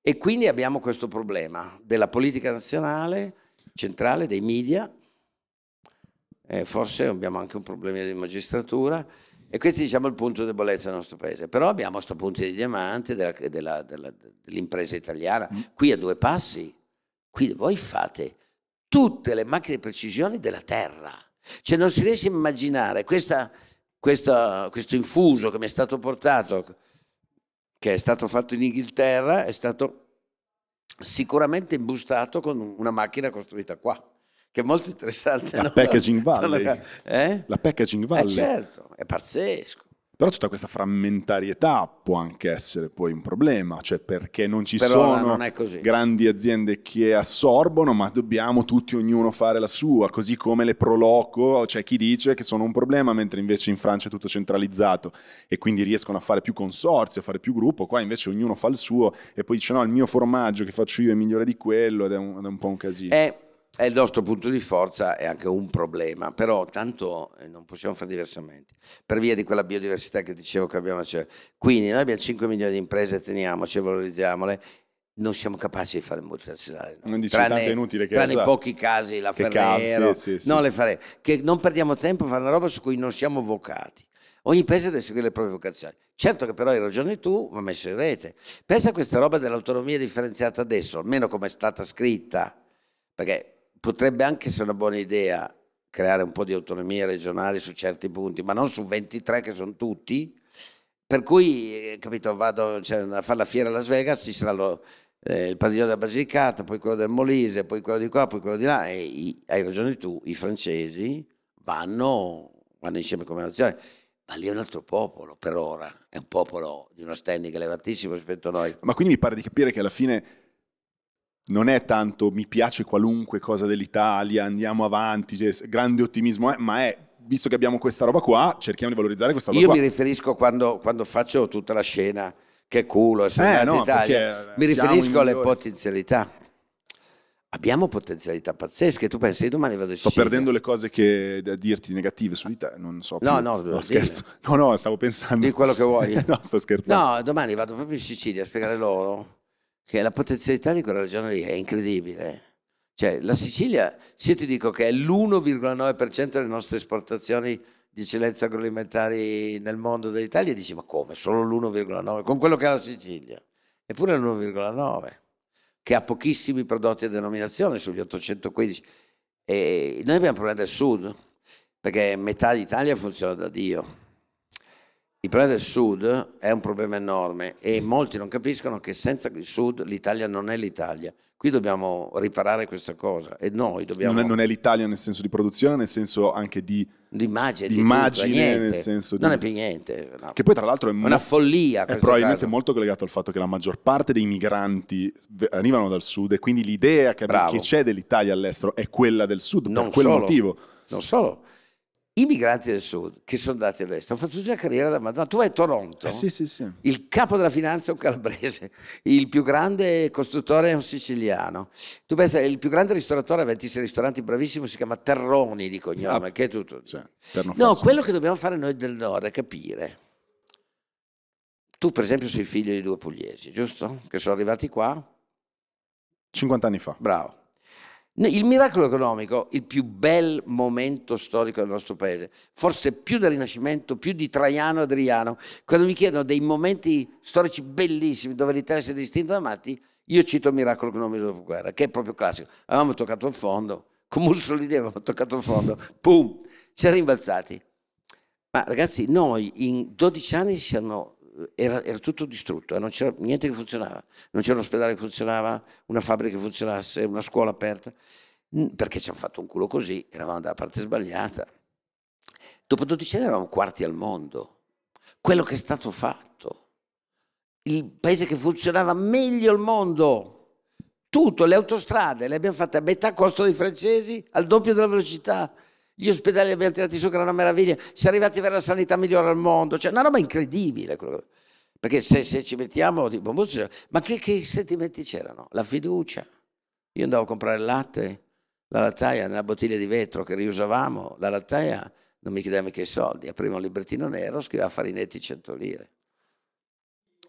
[SPEAKER 1] E quindi abbiamo questo problema della politica nazionale, centrale, dei media, eh, forse abbiamo anche un problema di magistratura, e questo è diciamo, il punto di debolezza del nostro paese. Però abbiamo questo punto di diamante dell'impresa italiana. Mm. Qui a due passi, qui voi fate tutte le macchine precisioni della terra. Cioè non si riesce a immaginare questa, questa, questo infuso che mi è stato portato, che è stato fatto in Inghilterra, è stato sicuramente imbustato con una macchina costruita qua che è molto interessante. La no? packaging valley.
[SPEAKER 2] eh? la packaging eh, valley. Eh certo, è pazzesco. Però tutta questa frammentarietà può anche essere poi un problema, cioè perché non ci per sono non grandi aziende che assorbono, ma dobbiamo tutti ognuno fare la sua, così come le proloco, c'è cioè chi dice che sono un problema, mentre invece in Francia è tutto centralizzato e quindi riescono a fare più consorzi, a fare più gruppo, qua invece ognuno fa il suo e poi dice no, il mio formaggio che faccio io è migliore di quello ed è un, è un po' un casino. È
[SPEAKER 1] eh, è il nostro punto di forza è anche un problema, però tanto eh, non possiamo fare diversamente, per via di quella biodiversità che dicevo che abbiamo. Cioè, quindi noi abbiamo 5 milioni di imprese, teniamoci, valorizziamole, non siamo capaci di fare il multinazionale. No? Non dici tranne, tanto è inutile che Tranne esatto. pochi casi, la Ferrero, sì, sì, non No, le farei. Che non perdiamo tempo a fare una roba su cui non siamo vocati. Ogni paese deve seguire le proprie vocazioni. Certo che però hai ragione tu, va messo in rete. Pensa a questa roba dell'autonomia differenziata adesso, almeno come è stata scritta, perché potrebbe anche essere una buona idea creare un po' di autonomia regionale su certi punti, ma non su 23 che sono tutti. Per cui, eh, capito, vado cioè, a fare la fiera a Las Vegas, ci sarà lo, eh, il padiglione della Basilicata, poi quello del Molise, poi quello di qua, poi quello di là. E i, hai ragione tu, i francesi vanno, vanno insieme come nazione ma lì è un altro popolo per ora, è un popolo
[SPEAKER 2] di uno standing elevatissimo rispetto a noi. Ma quindi mi pare di capire che alla fine non è tanto mi piace qualunque cosa dell'Italia, andiamo avanti, cioè, grande ottimismo, eh, ma è visto che abbiamo questa roba qua, cerchiamo di valorizzare questa roba Io qua. mi riferisco quando, quando, faccio tutta la scena, che culo, eh, no, eh, mi riferisco alle
[SPEAKER 1] potenzialità. Abbiamo potenzialità pazzesche, tu pensi domani vado in Sto perdendo
[SPEAKER 2] le cose che da dirti negative sull'Italia, non so. No, più. no, no scherzo. No, no, stavo pensando. Di quello che vuoi. no, sto scherzando.
[SPEAKER 1] No, domani vado proprio in Sicilia a spiegare loro che la potenzialità di quella regione lì è incredibile. Cioè, la Sicilia, se io ti dico che è l'1,9% delle nostre esportazioni di eccellenze agroalimentari nel mondo dell'Italia, dici ma come? Solo l'1,9% con quello che ha la Sicilia. Eppure l'1,9% che ha pochissimi prodotti a denominazione sugli 815. E noi abbiamo problemi del sud, perché metà d'Italia funziona da Dio il problema del Sud è un problema enorme e molti non capiscono che senza il Sud l'Italia non è l'Italia. Qui dobbiamo
[SPEAKER 2] riparare questa cosa e noi dobbiamo... Non è, non è l'Italia nel senso di produzione, nel senso anche di... L'immagine, di immagine, nel senso di... Non è più niente. No. Che poi tra l'altro è... Mo- una follia. È probabilmente caso. molto collegato al fatto che la maggior parte dei migranti arrivano dal Sud e quindi l'idea che, che c'è dell'Italia all'estero è quella del Sud, non per quel solo, motivo. Non solo
[SPEAKER 1] i migranti del sud che sono andati all'estero hanno fatto tutta la carriera da Madonna. Tu vai a Toronto, eh sì, sì, sì. il capo della finanza è un calabrese, il più grande costruttore è un siciliano. Tu pensa, il più grande ristoratore ha 26 ristoranti, bravissimo, si chiama Terroni di cognome, ah, che è tutto. Cioè, no, quello che dobbiamo fare noi del nord è capire. Tu, per esempio, sei figlio di due pugliesi, giusto? Che sono arrivati qua 50 anni fa. Bravo il miracolo economico, il più bel momento storico del nostro paese, forse più del Rinascimento, più di Traiano e Adriano, quando mi chiedono dei momenti storici bellissimi dove l'Italia si è distinta da matti, io cito il miracolo economico del dopoguerra, che è proprio classico. Avevamo toccato il fondo, con Mussolini avevamo toccato il fondo, pum, ci siamo rimbalzati. Ma ragazzi, noi in 12 anni siamo era, era, tutto distrutto, eh, non c'era niente che funzionava, non c'era un ospedale che funzionava, una fabbrica che funzionasse, una scuola aperta, perché ci hanno fatto un culo così, eravamo dalla parte sbagliata. Dopo 12 anni eravamo quarti al mondo, quello che è stato fatto, il paese che funzionava meglio al mondo, tutto, le autostrade le abbiamo fatte a metà costo dei francesi, al doppio della velocità, gli ospedali li abbiamo tirati su che era una meraviglia, si è arrivati a avere la sanità migliore al mondo, cioè una roba incredibile. Perché se, se ci mettiamo, tipo, ma che, che sentimenti c'erano? La fiducia. Io andavo a comprare il latte, la lattaia nella bottiglia di vetro che riusavamo, la lattaia non mi chiedeva mica i soldi, apriva un librettino nero, scriveva Farinetti 100 lire.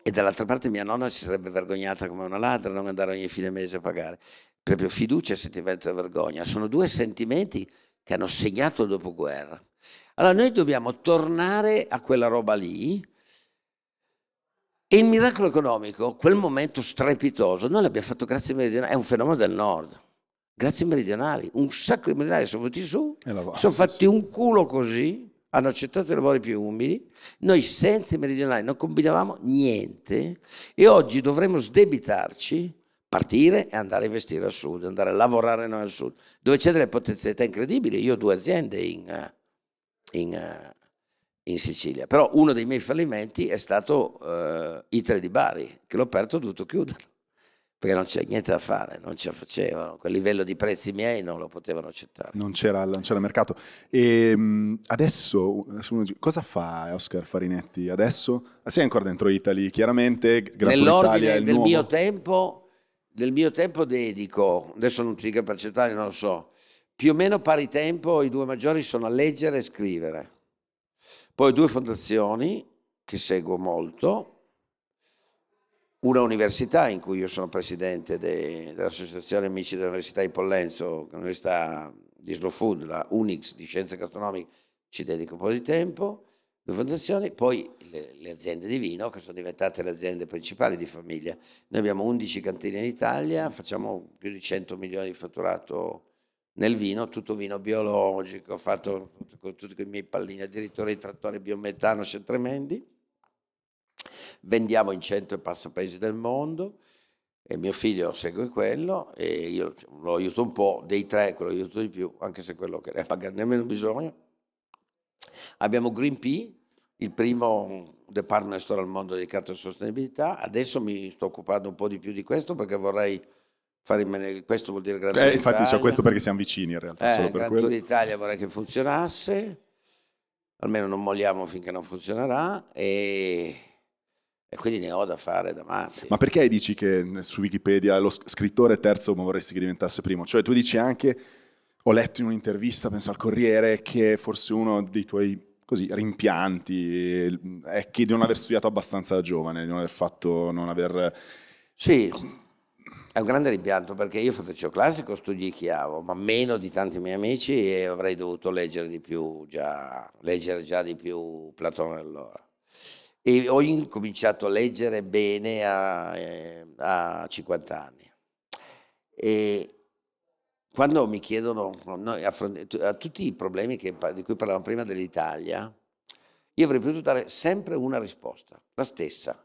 [SPEAKER 1] E dall'altra parte mia nonna si sarebbe vergognata come una ladra non andare ogni fine mese a pagare. Proprio fiducia e sentimento di vergogna. Sono due sentimenti che hanno segnato il dopoguerra. Allora noi dobbiamo tornare a quella roba lì e il miracolo economico, quel momento strepitoso, noi l'abbiamo fatto grazie ai meridionali, è un fenomeno del nord. Grazie ai meridionali, un sacco di meridionali sono venuti su, sono fatti un culo così, hanno accettato i lavori più umili, noi senza i meridionali non combinavamo niente e oggi dovremmo sdebitarci partire e andare a investire al sud, andare a lavorare noi al sud, dove c'è delle potenzialità incredibili. Io ho due aziende in, eh, in, eh, in Sicilia, però uno dei miei fallimenti è stato uh, eh, Itre di Bari, che l'ho aperto e ho dovuto chiuderlo, perché non c'è niente da fare, non ce la facevano, quel livello di prezzi miei non lo potevano accettare.
[SPEAKER 2] Non c'era, non c'era mercato. E, ehm, adesso, cosa fa Oscar Farinetti adesso? Ah, sei ancora dentro Italy, chiaramente. Nell'ordine del nuovo. mio
[SPEAKER 1] tempo del mio tempo dedico, adesso non ti dico percentuali, non lo so, più o meno pari tempo i due maggiori sono a leggere e scrivere. Poi due fondazioni che seguo molto, una università in cui io sono presidente de, dell'Associazione Amici dell'Università di Pollenzo, l'Università di Slow Food, la UNIX di Scienze Gastronomiche, ci dedico un po' di tempo due fondazioni, poi le, le, aziende di vino che sono diventate le aziende principali di famiglia. Noi abbiamo 11 cantine in Italia, facciamo più di 100 milioni di fatturato nel vino, tutto vino biologico, ho fatto con tutti i miei pallini, addirittura i trattori biometano, c'è tremendi. Vendiamo in cento e passa paesi del mondo e mio figlio segue quello e io lo aiuto un po', dei tre quello aiuto di più, anche se quello che ne ha nemmeno bisogno. Abbiamo Green Pea, il primo mm, department store al mondo dedicato alla sostenibilità, adesso mi sto occupando un po' di più di questo perché vorrei fare in maniera, questo vuol dire gratuito. Eh, infatti so questo perché
[SPEAKER 2] siamo vicini in realtà. Eh, solo per
[SPEAKER 1] d'Italia vorrei che funzionasse, almeno non molliamo finché non funzionerà e e quindi
[SPEAKER 2] ne ho da fare davanti. Ma perché dici che su Wikipedia lo scrittore terzo ma vorresti che diventasse primo? Cioè tu dici anche, ho letto in un'intervista, penso al Corriere, che forse uno dei tuoi così, rimpianti, eh, è che di non aver studiato abbastanza da giovane, di non aver fatto, non aver... Sì, è un grande rimpianto perché io ho fatto il liceo
[SPEAKER 1] classico, studichiavo, ma meno di tanti miei amici e avrei dovuto leggere di più già, leggere già di più Platone allora. E ho incominciato a leggere bene a, eh, a 50 anni. E quando mi chiedono, a tutti i problemi che, di cui parlavamo prima dell'Italia, io avrei potuto dare sempre una risposta, la stessa.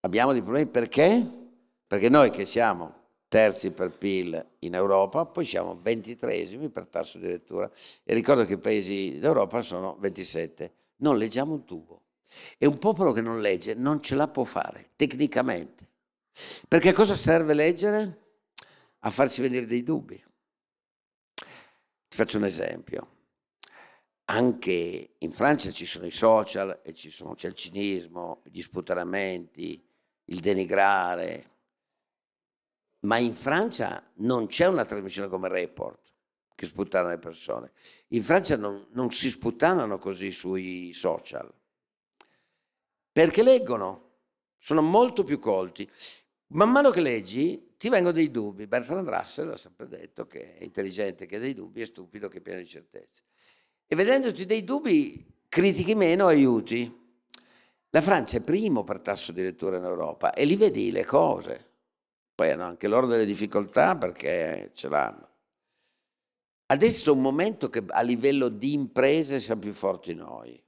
[SPEAKER 1] Abbiamo dei problemi perché? Perché noi che siamo terzi per PIL in Europa, poi siamo ventitresimi per tasso di lettura e ricordo che i paesi d'Europa sono 27. Non leggiamo un tubo. E un popolo che non legge non ce la può fare, tecnicamente. Perché cosa serve leggere? A farsi venire dei dubbi. Ti faccio un esempio. Anche in Francia ci sono i social e ci sono, c'è il cinismo, gli sputanamenti, il denigrare. Ma in Francia non c'è una trasmissione come Report che sputana le persone. In Francia non, non si sputanano così sui social perché leggono, sono molto più colti. Man mano che leggi, ti vengono dei dubbi. Bertrand Russell ha sempre detto che è intelligente che ha dei dubbi, è stupido che è pieno di certezze. E vedendoti dei dubbi, critichi meno, aiuti. La Francia è primo per tasso di lettura in Europa e lì vedi le cose. Poi hanno anche loro delle difficoltà perché ce l'hanno. Adesso è un momento che a livello di imprese siamo più forti noi.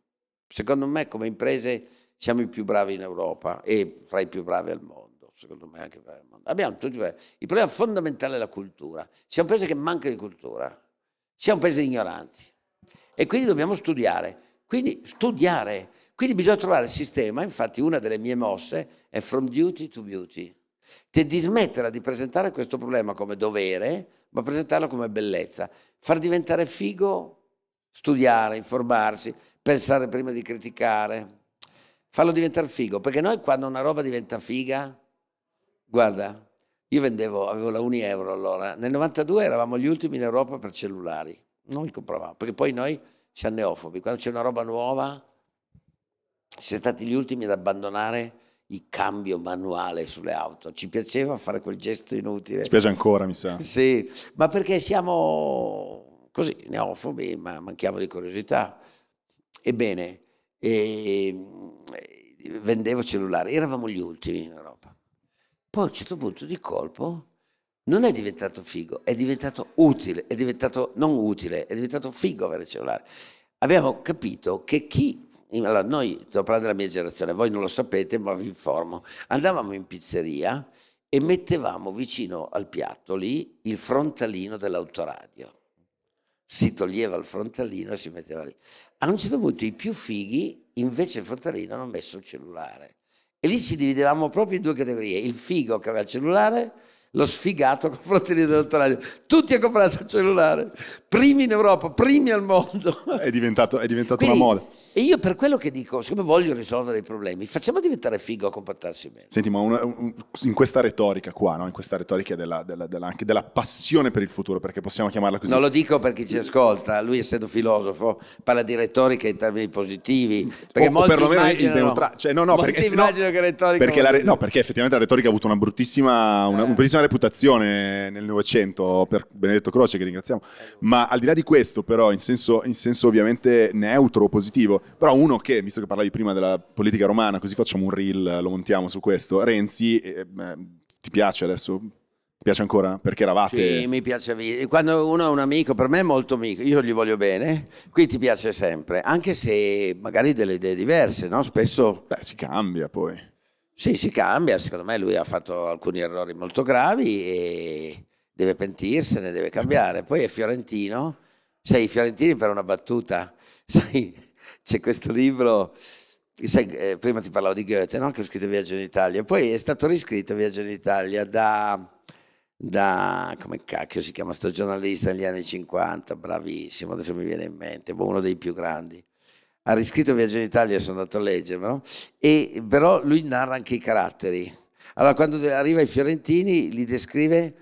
[SPEAKER 1] Secondo me come imprese siamo i più bravi in Europa e tra i più bravi al mondo secondo me anche per il mondo. Abbiamo tutti il problema fondamentale è la cultura. Siamo un paese che manca di cultura, siamo un paese di ignoranti e quindi dobbiamo studiare. Quindi studiare, quindi bisogna trovare il sistema, infatti una delle mie mosse è from duty to beauty, cioè di smettere di presentare questo problema come dovere, ma presentarlo come bellezza, far diventare figo studiare, informarsi, pensare prima di criticare, farlo diventare figo, perché noi quando una roba diventa figa Guarda, io vendevo, avevo la Uni euro allora, nel 92 eravamo gli ultimi in Europa per cellulari, non li compravamo, perché poi noi siamo neofobi, quando c'è una roba nuova siamo stati gli ultimi ad abbandonare il cambio manuale sulle auto, ci piaceva fare quel gesto inutile. Ci piace ancora, mi sa. sì, ma perché siamo così neofobi, ma manchiamo di curiosità. Ebbene, e, ehm, e vendevo cellulari, eravamo gli ultimi in Europa poi a un certo punto di colpo non è diventato figo, è diventato utile, è diventato non utile, è diventato figo avere il cellulare. Abbiamo capito che chi, allora noi, sto parlando della mia generazione, voi non lo sapete ma vi informo, andavamo in pizzeria e mettevamo vicino al piatto lì il frontalino dell'autoradio. Si toglieva il frontalino e si metteva lì. A un certo punto i più fighi invece il frontalino hanno messo il cellulare. E lì ci dividevamo proprio in due categorie, il figo che aveva il cellulare, lo sfigato con frontaliere dell'autoradio. Tutti hanno comprato il cellulare, primi in Europa, primi al mondo. È diventato, è diventato Quindi, una moda. E io per quello che dico, siccome voglio risolvere i problemi, facciamo diventare figo a
[SPEAKER 2] comportarsi bene. Senti, ma un, un, in questa retorica qua, no? in questa retorica della, della, della, anche della passione per il futuro, perché possiamo chiamarla così. Non lo
[SPEAKER 1] dico per chi ci ascolta, lui essendo filosofo parla di retorica in termini positivi. Perché o, o perlomeno il neutrale. Cioè, no, no, perché, no, che retorica... Perché,
[SPEAKER 2] re- no, perché effettivamente la retorica ha avuto una bruttissima, una, eh. una bruttissima reputazione nel Novecento per Benedetto Croce, che ringraziamo. Ma al di là di questo però, in senso, in senso ovviamente neutro, positivo, però uno che, visto che parlavi prima della politica romana, così facciamo un reel, lo montiamo su questo, Renzi, eh, beh, ti piace adesso? Ti piace ancora? Perché eravate...
[SPEAKER 1] Sì, mi piace. Quando uno è un amico, per me è molto amico, io gli voglio bene, qui ti piace sempre, anche se magari delle idee diverse, no? Spesso... Beh, si cambia poi. Sì, si cambia, secondo me lui ha fatto alcuni errori molto gravi e deve pentirsene, deve cambiare. Poi è fiorentino, sai, i fiorentini per una battuta, sai c'è questo libro, sai, eh, prima ti parlavo di Goethe, no? che ho scritto Viaggio in Italia, poi è stato riscritto Viaggio in Italia da, da come cacchio si chiama sto giornalista negli anni 50, bravissimo, adesso mi viene in mente, boh, uno dei più grandi ha riscritto Viaggio in Italia, sono andato a leggermelo, e però lui narra anche i caratteri. Allora, quando arriva ai fiorentini, li descrive,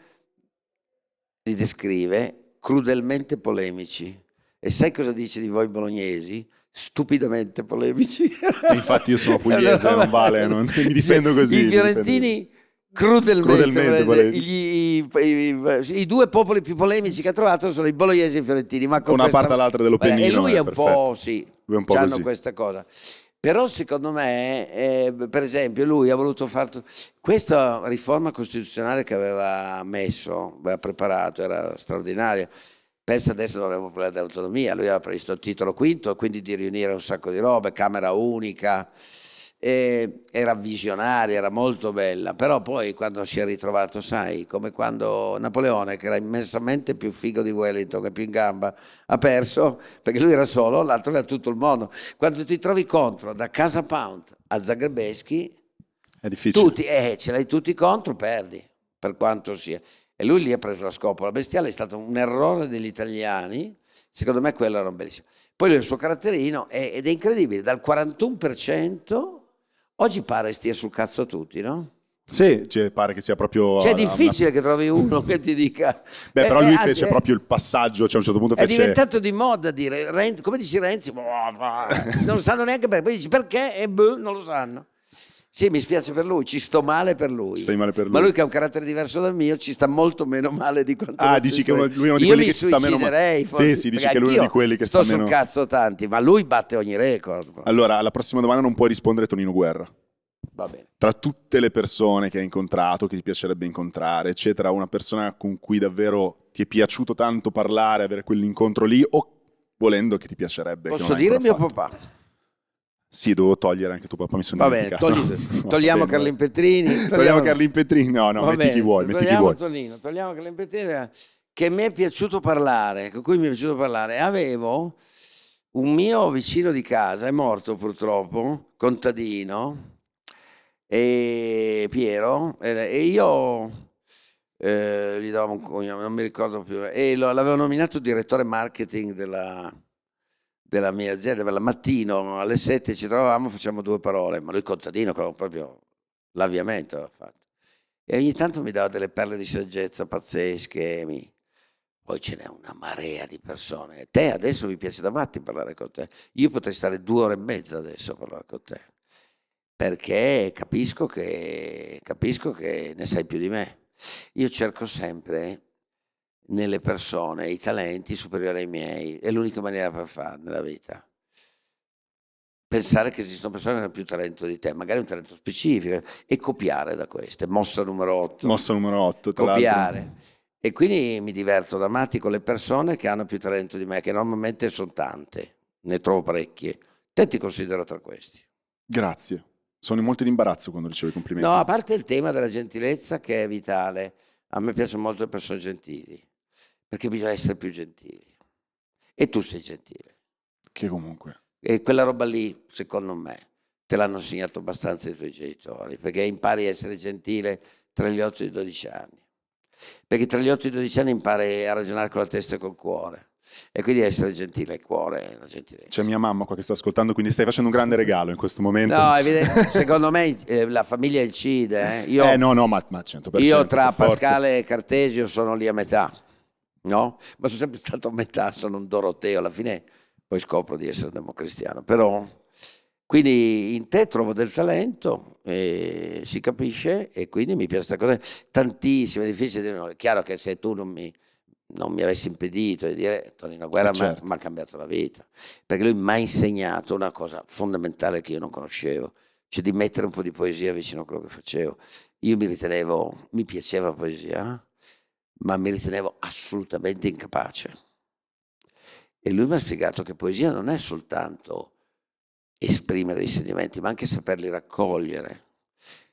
[SPEAKER 1] li descrive crudelmente polemici. E sai cosa dice di voi bolognesi? stupidamente polemici. infatti io sono pugliese, allora, non vale, non, mi difendo così. I fiorentini
[SPEAKER 2] crudelmente, crudelmente cioè,
[SPEAKER 1] gli, i, i, i, due popoli più polemici che ha trovato sono i bolognesi e i fiorentini ma con una questa, parte all'altra dell'opinione. e lui è un perfetto. po' sì, lui è un po hanno così. questa cosa però secondo me eh, per esempio lui ha voluto fare questa riforma costituzionale che aveva messo aveva preparato, era straordinaria Pensa adesso non avremo problema dell'autonomia, lui aveva previsto il titolo quinto, quindi di riunire un sacco di robe, Camera unica, era visionaria, era molto bella, però poi quando si è ritrovato, sai, come quando Napoleone, che era immensamente più figo di Wellington, e più in gamba, ha perso, perché lui era solo, l'altro era tutto il mondo. Quando ti trovi contro da Casa Pound a Zagrebeschi, è difficile. Tutti, eh, ce l'hai tutti contro, perdi, per quanto sia. E lui lì ha preso la scopa. La bestiale è stato un errore degli italiani, secondo me quello era un bellissimo. Poi il suo caratterino è, ed è incredibile, dal 41% oggi pare stia sul cazzo
[SPEAKER 2] a tutti, no? Sì, cioè, pare che sia proprio... Cioè è difficile una... che trovi uno che ti dica... Beh, però eh, lui eh, fece eh, proprio il passaggio, cioè a un certo punto fece... È diventato
[SPEAKER 1] di moda dire, come dici Renzi, boh, boh. non lo sanno neanche perché, poi dici perché e boh, non lo sanno. Sì, mi spiace per lui, ci sto male per lui. Stai male per lui. Ma lui che ha un carattere diverso dal mio, ci sta molto meno male di quanto
[SPEAKER 2] Ah, dici che lui è uno di quelli che ci sta meno male. sì, sì, dici che lui è uno di quelli che sta meno Sto sul
[SPEAKER 1] cazzo tanti, ma lui batte ogni record.
[SPEAKER 2] Allora, alla prossima domanda non puoi rispondere Tonino Guerra. Va bene. Tra tutte le persone che hai incontrato, che ti piacerebbe incontrare, eccetera, una persona con cui davvero ti è piaciuto tanto parlare, avere quell'incontro lì o volendo che ti piacerebbe Posso dire mio papà. Sì, dovevo togliere anche tu, papà, mi sono Vabbè, togli, togliamo Carlin
[SPEAKER 1] Petrini. Togliamo, togliamo Carlin Petrini, no, no, Vabbè, metti chi vuoi, metti chi vuoi. togliamo Carlin Petrini, che mi è piaciuto parlare, con cui mi è piaciuto parlare. Avevo un mio vicino di casa, è morto purtroppo, contadino, e Piero, e io... Eh, gli davo un cognome, non mi ricordo più, e l'avevo nominato direttore marketing della, della mia azienda, per la mattina alle 7 ci trovavamo, facciamo due parole, ma lui contadino, proprio l'avviamento aveva fatto. E ogni tanto mi dava delle perle di saggezza pazzesche, mi... poi ce n'è una marea di persone. Te adesso mi piace da matti parlare con te, io potrei stare due ore e mezza adesso a parlare con te, perché capisco che, capisco che ne sai più di me. Io cerco sempre nelle persone i talenti superiori ai miei. È l'unica maniera per farlo nella vita. Pensare che esistono persone che hanno più talento di te, magari un talento specifico, e copiare da queste. Mossa numero 8. Mossa numero 8, tra Copiare. E quindi mi diverto da matti con le persone che hanno più talento di me, che normalmente sono tante, ne trovo parecchie. Te ti considero tra questi.
[SPEAKER 2] Grazie. Sono molto in imbarazzo quando ricevo i complimenti. No,
[SPEAKER 1] a parte il tema della gentilezza che è vitale, a me piacciono molto le persone gentili perché bisogna essere più gentili. E tu sei gentile.
[SPEAKER 2] Che comunque.
[SPEAKER 1] E quella roba lì, secondo me, te l'hanno insegnato abbastanza i tuoi genitori, perché impari a essere gentile tra gli 8 e i 12 anni. Perché tra gli 8 e i 12 anni impari a ragionare con la testa e col cuore. E quindi essere gentile, al cuore, è una gentilezza.
[SPEAKER 2] C'è mia mamma qua che sta ascoltando, quindi stai facendo un grande regalo in questo momento. No, evidente,
[SPEAKER 1] secondo me eh, la famiglia incide. Eh. Io, eh
[SPEAKER 2] no, no, ma, ma 100%. Io tra Pascale
[SPEAKER 1] e Cartesio sono lì a metà no? Ma sono sempre stato a metà, sono un Doroteo, alla fine poi scopro di essere democristiano, però... Quindi in te trovo del talento, eh, si capisce, e quindi mi piace questa cosa. Tantissimo, è difficile dire no. È chiaro che se tu non mi, non mi avessi impedito di dire Tonino Guerra eh, certo. mi ha cambiato la vita, perché lui mi ha insegnato una cosa fondamentale che io non conoscevo, cioè di mettere un po' di poesia vicino a quello che facevo. Io mi ritenevo, mi piaceva la poesia, ma mi ritenevo assolutamente incapace. E lui mi ha spiegato che poesia non è soltanto esprimere dei sentimenti, ma anche saperli raccogliere,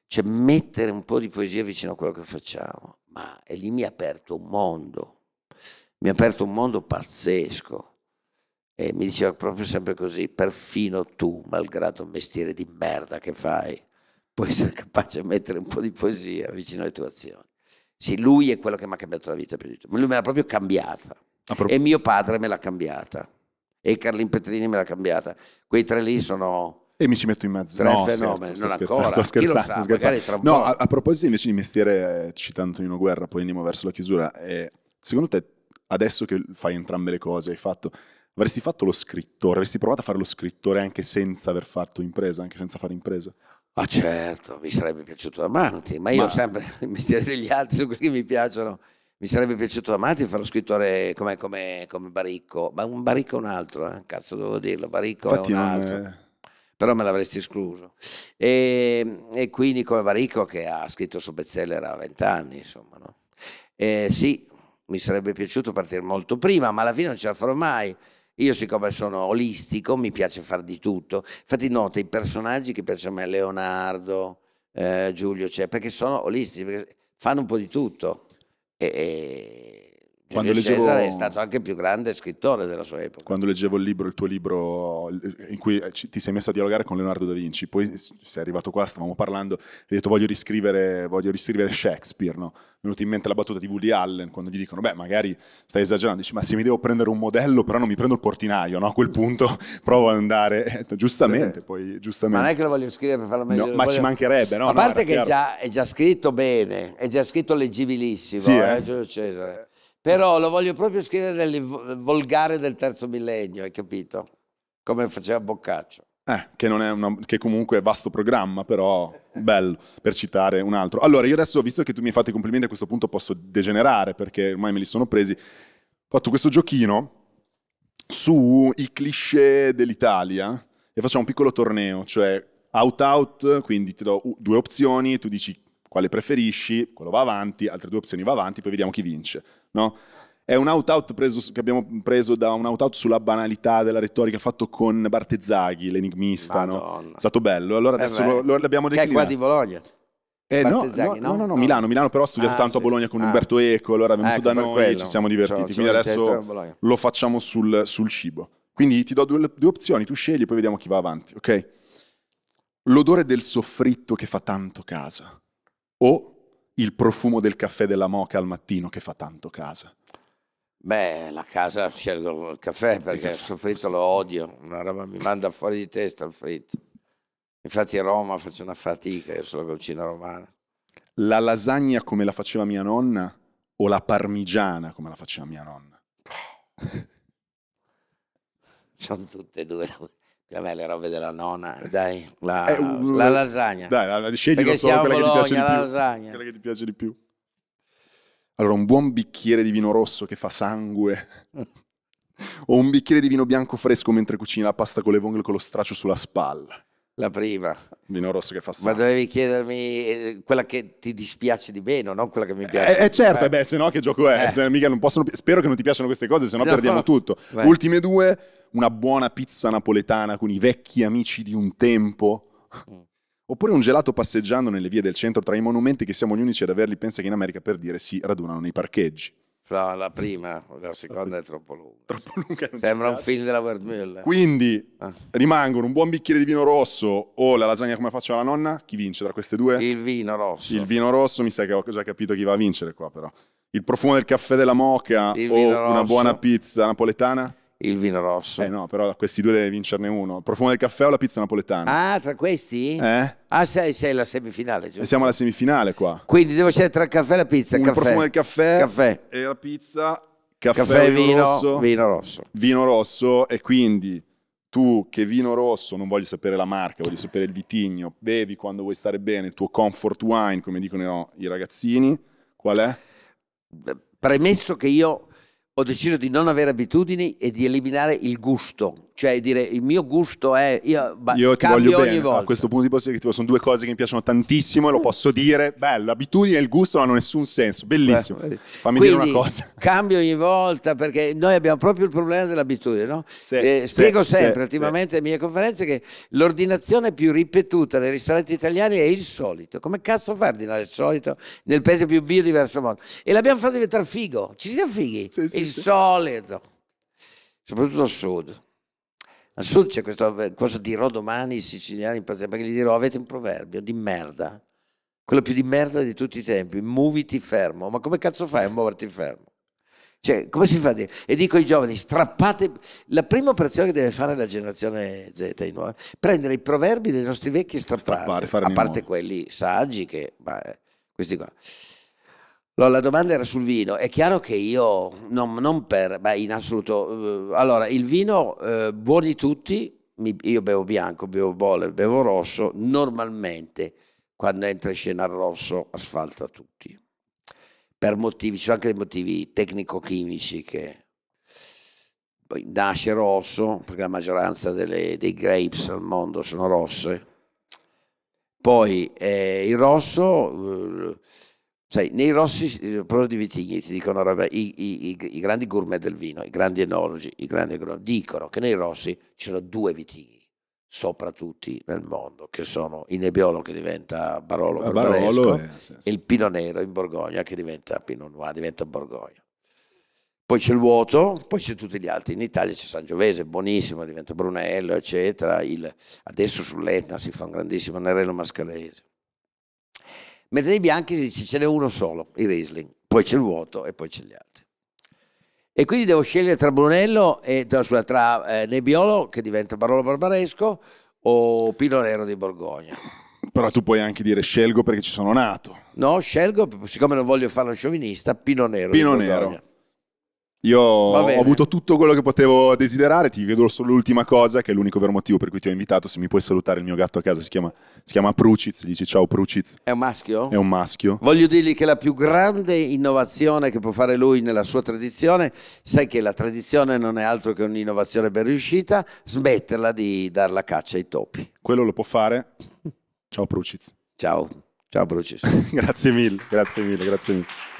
[SPEAKER 1] cioè mettere un po' di poesia vicino a quello che facciamo. Ma e lì mi ha aperto un mondo, mi ha aperto un mondo pazzesco. E mi diceva proprio sempre così, perfino tu, malgrado il mestiere di merda che fai, puoi essere capace di mettere un po' di poesia vicino alle tue azioni. Sì, lui è quello che mi ha cambiato la vita più di tutto. Lui me l'ha proprio cambiata. Appro- e mio padre me l'ha cambiata. E Carlin Petrini me l'ha cambiata. Quei tre lì sono...
[SPEAKER 2] E mi ci metto in mezzo. Tre no, fenomeni, scherzo, non ancora. Scherzando, Chi lo sa, no, a, a, proposito invece di mestiere, citando Nino Guerra, poi andiamo verso la chiusura. Eh, secondo te, adesso che fai entrambe le cose, hai fatto... Avresti fatto lo scrittore, avresti provato a fare lo scrittore anche senza aver fatto impresa, anche senza fare impresa? Ma certo, mi sarebbe piaciuto da ma io ma... sempre
[SPEAKER 1] il mestiere degli altri sono quelli che mi piacciono. Mi sarebbe piaciuto da matti fare lo scrittore come, come, come, Baricco, ma un Baricco è un altro, eh? cazzo devo dirlo, Baricco Infatti è un altro. È... Però me l'avresti escluso. E, e, quindi come Baricco che ha scritto su bestseller a vent'anni, insomma. No? E, eh, sì, mi sarebbe piaciuto partire molto prima, ma alla fine non ce la farò mai. Io siccome sono olistico mi piace fare di tutto. Infatti nota i personaggi che piacciono a me, Leonardo, eh, Giulio, cioè, perché sono olistici, perché fanno un po' di tutto. E, e
[SPEAKER 2] Giulio leggevo... Cesare è stato
[SPEAKER 1] anche il più grande scrittore della sua epoca.
[SPEAKER 2] Quando leggevo il, libro, il tuo libro, eh, in cui eh, ti sei messo a dialogare con Leonardo da Vinci, poi sei arrivato qua, stavamo parlando, hai detto voglio riscrivere, voglio riscrivere Shakespeare, no? Mi è venuta in mente la battuta di Woody Allen, quando gli dicono, beh, magari stai esagerando, dici, ma se mi devo prendere un modello, però non mi prendo il portinaio, no? A quel punto provo ad andare, eh, giustamente, poi, giustamente. Ma non è che
[SPEAKER 1] lo voglio scrivere per farlo meglio. No, ma voglio... ci mancherebbe, no? A parte no, che è già, è già, scritto bene, è già scritto leggibilissimo, sì, eh? Giulio Cesare. Però lo voglio proprio scrivere nel volgare del terzo millennio, hai capito? Come
[SPEAKER 2] faceva Boccaccio. Eh, che, una, che, comunque è vasto programma, però bello, per citare un altro. Allora, io adesso, visto che tu mi hai fatto i complimenti, a questo punto posso degenerare, perché ormai me li sono presi. Ho fatto questo giochino sui cliché dell'Italia e facciamo un piccolo torneo, cioè out-out, quindi ti do due opzioni, tu dici quale preferisci, quello va avanti, altre due opzioni va avanti, poi vediamo chi vince. No? È un out-out che abbiamo preso da un out-out sulla banalità della retorica fatto con Bartezzaghi, l'enigmista. No? È stato bello. Allora eh adesso eh lo, lo abbiamo declinato. Che è qua di Bologna. Eh, no, no, no, no, no, Milano, ah. Milano però ha studiato ah, tanto sì. a Bologna con ah. Umberto Eco, allora è venuto ecco, da noi e ci siamo divertiti, cioè, quindi adesso lo facciamo sul, sul, cibo. Quindi ti do due, due opzioni, tu scegli e poi vediamo chi va avanti, ok? L'odore del soffritto che fa tanto casa o il profumo del caffè della moca al mattino che fa tanto casa?
[SPEAKER 1] Beh, la casa scelgo il caffè perché il soffritto lo odio, una roba mi manda fuori di testa il fritto. Infatti a Roma faccio una fatica, io sono cucina
[SPEAKER 2] romana. La lasagna come la faceva mia nonna o la parmigiana come la faceva mia nonna? Sono tutte e due.
[SPEAKER 1] Che le robe della nonna, dai, la, eh, uh, la lasagna. Dai, la, la, sceglilo solo quella Bologna, che ti piace la di più.
[SPEAKER 2] Lasagna. Quella che ti piace di più. Allora, un buon bicchiere di vino rosso che fa sangue. o un bicchiere di vino bianco fresco mentre cucini la pasta con le vongole con lo straccio sulla spalla. La prima. Vino rosso che fa sale. Ma dovevi chiedermi eh, quella che ti dispiace di meno, non quella che mi piace. Eh, eh certo, eh. beh, se no che gioco è? Eh. Mica non possono, spero che non ti piacciono queste cose, se no perdiamo tutto. Beh. Ultime due, una buona pizza napoletana con i vecchi amici di un tempo. Mm. Oppure un gelato passeggiando nelle vie del centro tra i monumenti che siamo gli unici ad averli, pensa che in America per dire si radunano nei parcheggi. No, la prima, la seconda è troppo lunga.
[SPEAKER 1] Troppo lunga Sembra un film della Wertmüller. Quindi
[SPEAKER 2] ah. rimangono un buon bicchiere di vino rosso o la lasagna come faceva la nonna. Chi vince tra queste due? Il vino rosso. Il vino rosso, mi sa che ho già capito chi va a vincere qua però. Il profumo del caffè della moca Il o una buona pizza napoletana? il vino rosso. Eh no, però questi due devi vincerne uno. Profumo del caffè o la pizza napoletana?
[SPEAKER 1] Ah, tra questi? Eh? Ah, sei, sei la semifinale. Giusto?
[SPEAKER 2] Siamo alla semifinale qua.
[SPEAKER 1] Quindi devo scegliere tra il caffè e la pizza. Un caffè. profumo del caffè, caffè,
[SPEAKER 2] e la pizza.
[SPEAKER 1] Caffè, caffè vino, vino, rosso, vino
[SPEAKER 2] rosso. Vino rosso e quindi tu che vino rosso, non voglio sapere la marca, voglio sapere il vitigno, bevi quando vuoi stare bene, il tuo comfort wine, come dicono i ragazzini, qual è? Premesso che
[SPEAKER 1] io ho deciso di non avere abitudini e di eliminare il gusto cioè dire il mio gusto è io, io ti voglio bene volta.
[SPEAKER 2] a questo punto ti posso dire che tipo, sono due cose che mi piacciono tantissimo e lo posso dire bello l'abitudine e il gusto non hanno nessun senso bellissimo beh, fammi quindi, dire una cosa
[SPEAKER 1] cambio ogni volta perché noi abbiamo proprio il problema dell'abitudine no? Sì, eh, spiego sì, sempre ultimamente alle mie conferenze che l'ordinazione più ripetuta nei ristoranti italiani è il solito come cazzo far di là il solito nel paese più biodiverso mondo e l'abbiamo fatto diventare figo ci siamo fighi sì, il solito soprattutto al sud al sud c'è questo cosa dirò domani i siciliani impazziti, perché gli dirò avete un proverbio di merda, quello più di merda di tutti i tempi, muoviti fermo. Ma come cazzo fai a muoverti fermo? Cioè, come si fa a dire? E dico ai giovani, strappate, la prima operazione che deve fare la generazione Z, i nuovi, eh, prendere i proverbi dei nostri vecchi e strapparli, strappare, a parte muovere. quelli saggi che, ma, questi qua. No, la domanda era sul vino. È chiaro che io, non, non per, beh, in assoluto, eh, allora il vino eh, buoni tutti, mi, io bevo bianco, bevo bolle, bevo rosso, normalmente quando entra in scena il rosso asfalta tutti. Per motivi, ci sono anche dei motivi tecnico-chimici che poi nasce rosso, perché la maggioranza delle, dei grapes al mondo sono rosse. Poi eh, il rosso eh, Sai, nei rossi eh, di vitigni ti dicono vabbè, i, i, i, i, grandi gourmet del vino, i grandi enologi, i grandi agronomi, dicono che nei rossi c'erano due vitigni, soprattutto nel mondo, che sono il nebbiolo che diventa Barolo, ah, Barolo eh, sì, e il Pino Nero in Borgogna che diventa Pinot Noir, diventa Borgogna. Poi c'è il vuoto, poi c'è tutti gli altri. In Italia c'è Sangiovese, buonissimo, diventa Brunello, eccetera. Il, adesso sull'Etna si fa un grandissimo Nerello Mascalese mentre nei bianchi si dice ce n'è uno solo, i Riesling, poi c'è il vuoto e poi c'è gli altri. E quindi devo scegliere tra Brunello e scusa, tra eh, Nebbiolo, che diventa Barolo Barbaresco, o Pino Nero di Borgogna.
[SPEAKER 2] Però tu puoi anche dire scelgo perché ci sono nato. No, scelgo, siccome non voglio fare lo sciovinista,
[SPEAKER 1] Pino Nero. Pino Nero.
[SPEAKER 2] Io ho avuto tutto quello che potevo desiderare, ti vedo solo l'ultima cosa, che è l'unico vero motivo per cui ti ho invitato, se mi puoi salutare il mio gatto a casa, si chiama, si chiama Pruciz, gli ciao Pruciz. È
[SPEAKER 1] un maschio? È
[SPEAKER 2] un maschio.
[SPEAKER 1] Voglio dirgli che la più grande innovazione che può fare lui nella sua tradizione, sai che la tradizione non è altro che un'innovazione ben riuscita, smetterla
[SPEAKER 2] di dar la caccia ai topi. Quello lo può fare. Ciao Pruciz. Ciao, ciao Pruciz. grazie mille, grazie mille, grazie mille.